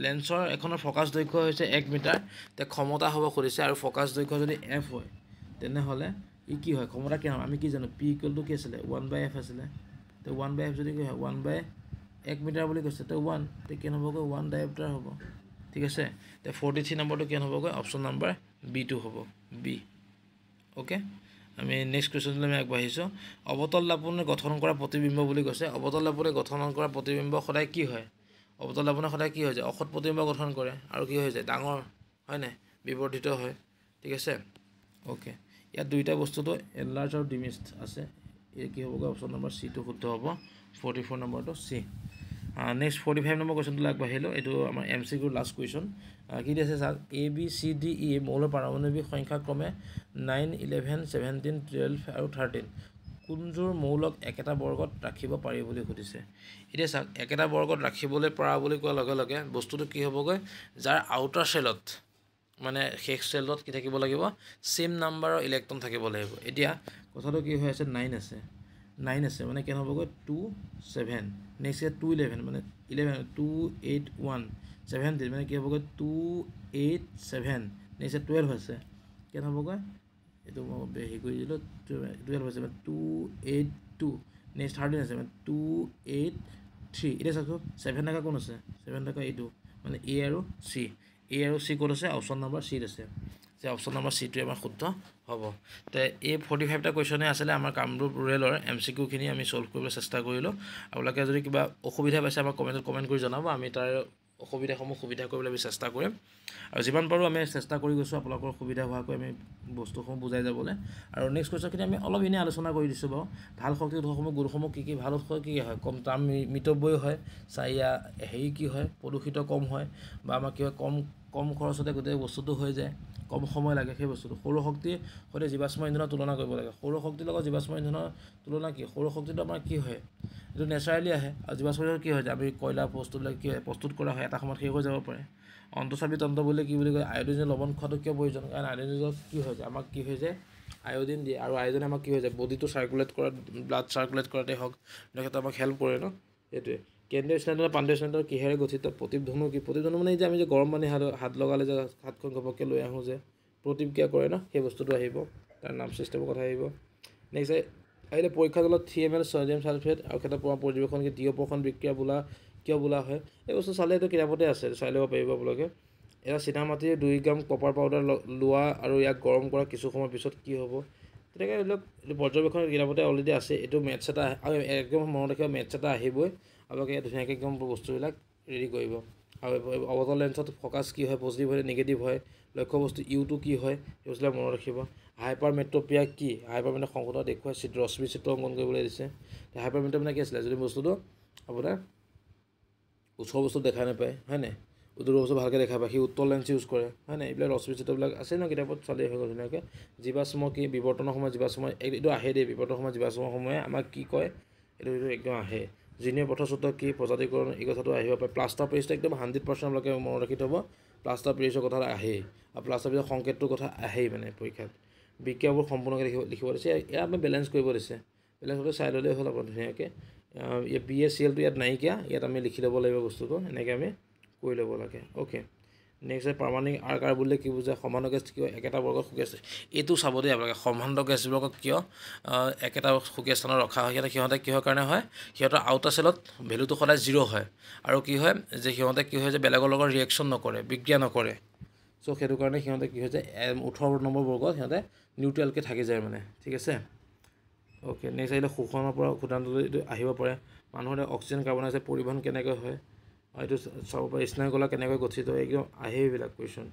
লেন্সৰ এখনৰ ফ'কাছ দৈৰ্ঘ্য হৈছে এক মিটাৰ তে ক্ষমতা হ'ব খুজিছে আৰু ফ'কাছ দৈৰ্ঘ্য যদি এফ হয় তেনেহ'লে ই কি হয় ক্ষমতা কি হয় আমি কি জানো পি ইকুৱেলটো কি আছিলে ওৱান বাই এফ আছিলে তে ওৱান বাই এফ যদি কি হয় ওৱান বাই এক মিটাৰ বুলি কৈছে তো ওৱান তে কি নহ'বগৈ ওৱান ডায়েমিটাৰ হ'ব ঠিক আছে তে ফৰ্টি থ্ৰী নম্বৰটো কেন নহ'বগৈ অপশ্যন নম্বৰ বিটো হ'ব বি অ'কে আমি নেক্সট কুৱেশ্যনলৈ আমি আগবাঢ়িছোঁ অৱতল লাপোনে গঠন কৰা প্ৰতিবিম্ব বুলি কৈছে অৱতল লাপোনে গঠন কৰা প্ৰতিবিম্ব সদায় কি হয় অৱতল লাপোনে সদায় কি হৈ যায় অসৎ প্ৰতিবিম্ব গঠন কৰে আৰু কি হৈ যায় ডাঙৰ হয়নে বিৱৰ্ধিত হয় ঠিক আছে অ'কে ইয়াত দুয়োটা বস্তুটো এনলাৰ্জ আৰু ডিমিষ্ট আছে এই কি হ'বগৈ অপশ্যন নম্বৰ চিটো শুদ্ধ হ'ব ফৰ্টি ফ'ৰ নম্বৰটো C next forty five number কুৱেশ্যনটোলৈ আগবাঢ়িলোঁ এইটো আমাৰ M C Q last question কি দি আছে sir A B C D E মৌলৰ পাৰমাণৱিক সংখ্যা ক্ৰমে নাইন ইলেভেন ছেভেণ্টিন টুৱেলভ আৰু থাৰ্টিন কোনযোৰ মৌলক একেটা বৰ্গত ৰাখিব পাৰি বুলি সুধিছে এতিয়া চাওক একেটা বৰ্গত ৰাখিবলৈ পৰা বুলি কোৱাৰ লগে লগে বস্তুটো কি হ'বগৈ যাৰ আউটাৰ চেলত মানে শেষ চেলত কি থাকিব লাগিব ছেম নাম্বাৰৰ ইলেক্ট্ৰন থাকিব লাগিব এতিয়া কথাটো কি হৈ আছে নাইন আছে নাইন আছে মানে কেনে হ'বগৈ টু ছেভেন নেক্সট ইয়াৰ টু ইলেভেন মানে eleven two eight one seventeen মানে কি হ'বগৈ টু এইট ছেভেন নেক্সট ইয়াৰ টুৱেলভ আছে কেনে হ'বগৈ এইটো মই হেৰি কৰি দিলোঁ টুৱেলভ আছে মানে two eight two next thirteen আছে মানে টু এইট থ্ৰী এতিয়া চাওকচোন ছেভেন টকা কোন আছে ছেভেন টকা এইটো মানে এ আৰু চি এ আৰু চি ক'ত আছে অপশ্যন নম্বৰ চিত আছে যে অপশ্যন নম্বৰ চিটোৱে আমাৰ শুদ্ধ হ'ব তে এই ফৰ্টি ফাইভটা কুৱেশ্যনে আছিলে আমাৰ কামৰূপ ৰুৰেলৰ এম চি কিউখিনি আমি ছল্ভ কৰিবলৈ চেষ্টা কৰিলোঁ আপোনালোকে যদি কিবা অসুবিধা পাইছে আমাক কমেণ্টত কমেণ্ট কৰি জনাব আমি তাৰ অসুবিধাসমূহ সুবিধা কৰিবলৈ আমি চেষ্টা কৰিম আৰু যিমান পাৰোঁ আমি চেষ্টা কৰি গৈছোঁ আপোনালোকৰ সুবিধা হোৱাকৈ আমি বস্তুসমূহ বুজাই যাবলৈ আৰু নেক্সট কুৱেশ্যনখিনি আমি অলপ এনেই আলোচনা কৰি দিছোঁ বাৰু ভাল শক্তি উৎসসমূহ গুণসমূহ কি কি ভাল উৎস কি কি হয় কম তাৰ মিতব্যয় হয় চাৰিয়া হেৰি কি হয় প্ৰদূষিত কম হয় বা আমাৰ কি হয় কম কম খৰচতে গোটেই বস্তুটো হৈ যায় কম সময় লাগে সেই বস্তুটো সৌৰ শক্তি সৈতে জীৱাশ্ম ইন্ধনৰ তুলনা কৰিব লাগে সৌৰ শক্তিৰ লগত জীৱাশ্ম ইন্ধনৰ তুলনা কি সৌৰ শক্তিটো আমাৰ কি হয় এইটো নেচাৰেলি আহে আৰু জীৱাশ্ম কি হয় যে আমি কয়লা বস্তুবিলাক কি প্ৰস্তুত কৰা হয় এটা সময়ত শেষ হৈ যাব পাৰে অন্তচাবি তন্ত্ৰ বুলি কি বুলি কয় আয়োডিনে লৱণ খোৱাটো কিয় প্ৰয়োজন কাৰণ আয়োডিনৰ কি হয় যে আমাক কি হয় যে আয়োডিন দিয়ে আৰু আয়োডিনে আমাক কি হয় যে বডিটো চাৰ্কুলেট কৰাত ব্লাড চাৰ্কুলেট কৰাতে হওক তেনেক্ষেত্ৰত আমাক হেল্প কৰে ন সেইটোৱে কেন্দ্ৰীয় চিলিণ্ডাৰ পাণ্ডৰ চিলিণ্ডাৰ কিহেৰে গঠিত প্ৰতীপ ধনু কি প্ৰতীপ ধনু মানে যে আমি যে গৰম পানী হাত হাত লগালে যে হাতখন ঘপককৈ লৈ আহোঁ যে প্ৰতীপ ক্ৰিয়া কৰে ন সেই বস্তুটো আহিব তাৰ নাম চিষ্টেমৰ কথা আহিব নেক্সট আহিলে পৰীক্ষা তলত three M L sodium sulphate আৰু ক্ষেত্ৰত পোৱা পৰ্যবেক্ষণ কি দিয় পোষণ বিক্ৰিয়া বোলা কিয় বোলা হয় এই বস্তু চালে এইটো কিতাপতে আছে চাই ল'ব পাৰিব আপোনালোকে এটা চিনা মাটি দুই গ্ৰাম কপাৰ পাউডাৰ লোৱা আৰু ইয়াক গৰম কৰা কিছু সময়ৰ পিছত কি হ'ব তেনেকৈ ধৰি লওক পৰ্যবেক্ষণ কিতাপতে অলৰেডি আছে এইটো মেথছ এটা একদম মনত ৰাখিব মেথছ এটা আহিবই আপোনালোকে ধুনীয়াকৈ একদম বস্তুবিলাক ৰেডি কৰিব আৰু অৱতল লেন্সত ফ'কাছ কি হয় পজিটিভ হয় নিগেটিভ হয় লক্ষ্য বস্তু ইউটো কি হয় সেইবিলাক মনত ৰাখিব হাইপাৰ মেট্ৰপিয়া কি হাইপাৰ মানে সংকট দেখুৱাই চিত্ৰ ৰশ্মি চিত্ৰ অংকন কৰিবলৈ দিছে হাইপাৰ মেট্ৰ মানে কি আছিলে যদি বস্তুটো আপোনাৰ ওচৰৰ বস্তু দেখা নাপায় হয়নে উদূৰ বস্তু ভালকৈ দেখা পায় সি উত্তৰ লেন্স ইউজ কৰে হয়নে এইবিলাক ৰশ্মি চিত্ৰবিলাক আছে ন কিতাপত ছোৱালী হৈ গ'ল ধুনীয়াকৈ জীৱাশ্ম কি বিৱৰ্তনৰ সময়ত জীৱাশ্ম এইটো আহে দেই বিৱৰ্তন সময়ত জীৱাশ্ম সময়ে আমাক কি কয় এইটো একদম আহে জিনিয়ৰ পথচত্ব কি প্ৰজাতিকৰণ এই কথাটো আহিব পাৰে প্লাষ্টাৰ পেৰিচটো একদম হাণ্ড্ৰেড পাৰ্চেণ্ট আপোনালোকে মনত ৰাখি থ'ব প্লাষ্টাৰ পেৰিচৰ পেৰিছৰ কথা আহেই আৰু প্লাষ্ট অফ সংকেতটোৰ কথা আহেই মানে পৰীক্ষাত বিজ্ঞানবোৰ সম্পূৰ্ণকৈ লিখিব লিখিব দিছে ইয়াত আপুনি বেলেঞ্চ কৰিব দিছে বেলেঞ্চ কৰি চাই ল'লেই হ'ল আপোনাৰ ধুনীয়াকৈ বি এছ চি এলটো ইয়াত নাইকিয়া ইয়াত আমি লিখি ল'ব লাগিব বস্তুটো এনেকৈ আমি কৰি ল'ব লাগে অ'কে নেক্সট আছে প্ৰামাণিক আৰ কাৰ বুলিলে কি বুজায় সমান্ত গেছ কিয় একেটা বৰ্গত সুকীয়া আছে এইটো চাব দেই আপোনালোকে সমান্ত গেছবিলাকক কিয় একেটা সুকীয়া স্থানত ৰখা হয় সিহঁতে সিহঁতে কিহৰ কাৰণে হয় সিহঁতৰ আউটাৰ চেলত ভেলুটো সদায় জিৰ' হয় আৰু কি হয় যে সিহঁতে কি হয় যে বেলেগৰ লগত ৰিয়েকশ্যন নকৰে বিক্ৰিয়া নকৰে চ' সেইটো কাৰণে সিহঁতে কি হয় যে ওঠৰ নম্বৰ বৰ্গত সিহঁতে নিউট্ৰেলকৈ থাকি যায় মানে ঠিক আছে অ'কে নেক্সট আহিলে শোষণৰ পৰা শুদান্তলৈ আহিব পাৰে মানুহৰ অক্সিজেন কাৰ্বন আছে পৰিবহণ কেনেকৈ হয় এইটো চাব পাৰি কলা কেনেকৈ গঠিত একদম আহে এইবিলাক কুৱেশ্যন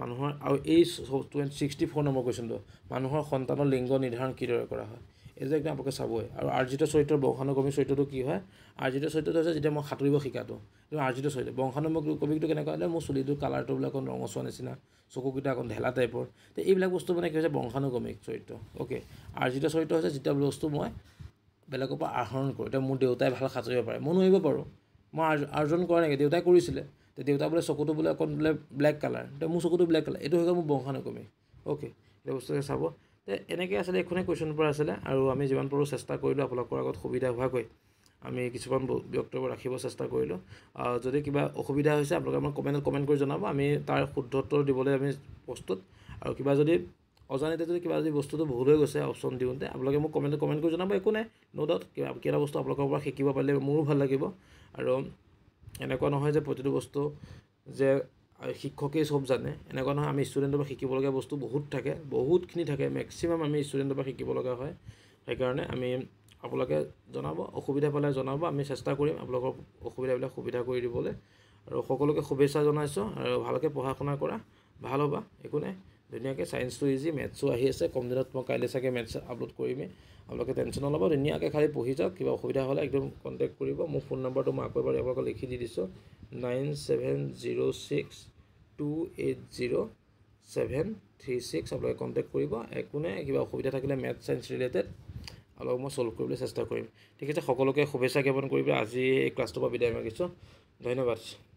মানুহৰ আৰু এই টুৱেণ্ট ছিক্সটি ফ'ৰ নম্বৰ কুৱেশ্যনটো মানুহৰ সন্তানৰ লিংগ নিৰ্ধাৰণ কিদৰে কৰা হয় এইটো একদম আপোনালোকে চাবই আৰু আৰ্জিত চৰিত্ৰ বংশানুক্ৰমিক চৰিত্ৰটো কি হয় আৰ্জিত চৰিত্ৰটো হৈছে যেতিয়া মই সাঁতুৰিব শিকাটো এইটো আৰ্জিত চৰিত্ৰ বংশানুক্ৰমিকটো কেনেকুৱা হ'লে মোৰ চুলিটোৰ কালাৰটোবিলাক অকণ ৰঙচোৱা নিচিনা চকুকেইটা অকণ ঢেলা টাইপৰ তো এইবিলাক বস্তু মানে কি হৈছে বংশানুক্ৰমিক চৰিত্ৰ অ'কে আৰ্জিত চৰিত্ৰ হৈছে যেতিয়া বস্তু মই বেলেগৰ পৰা আহৰণ কৰোঁ এতিয়া মোৰ দেউতাই ভাল সাঁতুৰিব পাৰে মই নোৱাৰিব পাৰোঁ মই আৰ্জন কৰা নাইকিয়া দেউতাই কৰিছিলে তে দেউতা বোলে চকুটো বোলে অকণ বোলে ব্লেক কালাৰ তে মোৰ চকুটো ব্লেক কালাৰ এইটো হৈ গ'ল মোৰ বংশানুক্ৰমী অ'কে সেই বস্তুকে চাব তে এনেকৈ আছিলে এইখনেই কুৱেশ্যন পৰা আছিলে আৰু আমি যিমান পাৰোঁ চেষ্টা কৰিলোঁ আপোনালোকৰ আগত সুবিধা হোৱাকৈ আমি কিছুমান বক্তব্য ৰাখিব চেষ্টা কৰিলোঁ যদি কিবা অসুবিধা হৈছে আপোনালোকে আমাক কমেণ্ট কমেণ্ট কৰি জনাব আমি তাৰ শুদ্ধত্ব দিবলৈ আমি প্ৰস্তুত আৰু কিবা যদি অজানিতে যদি কিবা যদি বস্তুটো ভুল হৈ গৈছে অপশ্যন দিওঁতে আপোনালোকে মোক কমেণ্ট কমেণ্ট কৰি জনাব একো নাই ন' ডাউট কিবা কেইটা বস্তু আপোনালোকৰ পৰা শিকিব পাৰিলে মোৰো ভাল লাগিব আৰু এনেকুৱা নহয় যে প্ৰতিটো বস্তু যে শিক্ষকেই চব জানে এনেকুৱা নহয় আমি ষ্টুডেণ্টৰ পৰা শিকিবলগীয়া বস্তু বহুত থাকে বহুতখিনি থাকে মেক্সিমাম আমি ষ্টুডেণ্টৰ পৰা শিকিব লগা হয় সেইকাৰণে আমি আপোনালোকে জনাব অসুবিধা পালে জনাব আমি চেষ্টা কৰিম আপোনালোকৰ অসুবিধাবিলাক সুবিধা কৰি দিবলৈ আৰু সকলোকে শুভেচ্ছা জনাইছোঁ আৰু ভালকৈ পঢ়া শুনা কৰা ভাল হ'বা একো নাই ধুনীয়াকৈ চায়েন্সটো ইজি মেথছো আহি আছে কম দিনত মই কাইলৈ চাগে মেথছ আপলোড কৰিমেই আপোনালোকে টেনশ্যন নল'ব ধুনীয়াকৈ খালী পঢ়ি যাওক কিবা অসুবিধা হ'লে একদম কণ্টেক্ট কৰিব মোৰ ফোন নম্বৰটো মই আকৌ এবাৰ আপোনালোকক লিখি দি দিছোঁ nine seven zero' six two eight zero' seven three six আপোনালোকে কণ্টেক্ট কৰিব একো নাই কিবা অসুবিধা থাকিলে মেথ ছাইন্স ৰিলেটেড আপোনালোকক মই ছল্ভ কৰিবলৈ চেষ্টা কৰিম ঠিক আছে সকলোকে শুভেচ্ছা জ্ঞাপন কৰিবলৈ আজি এই ক্লাছটোৰ পৰা বিদায় মাগিছোঁ ধন্যবাদ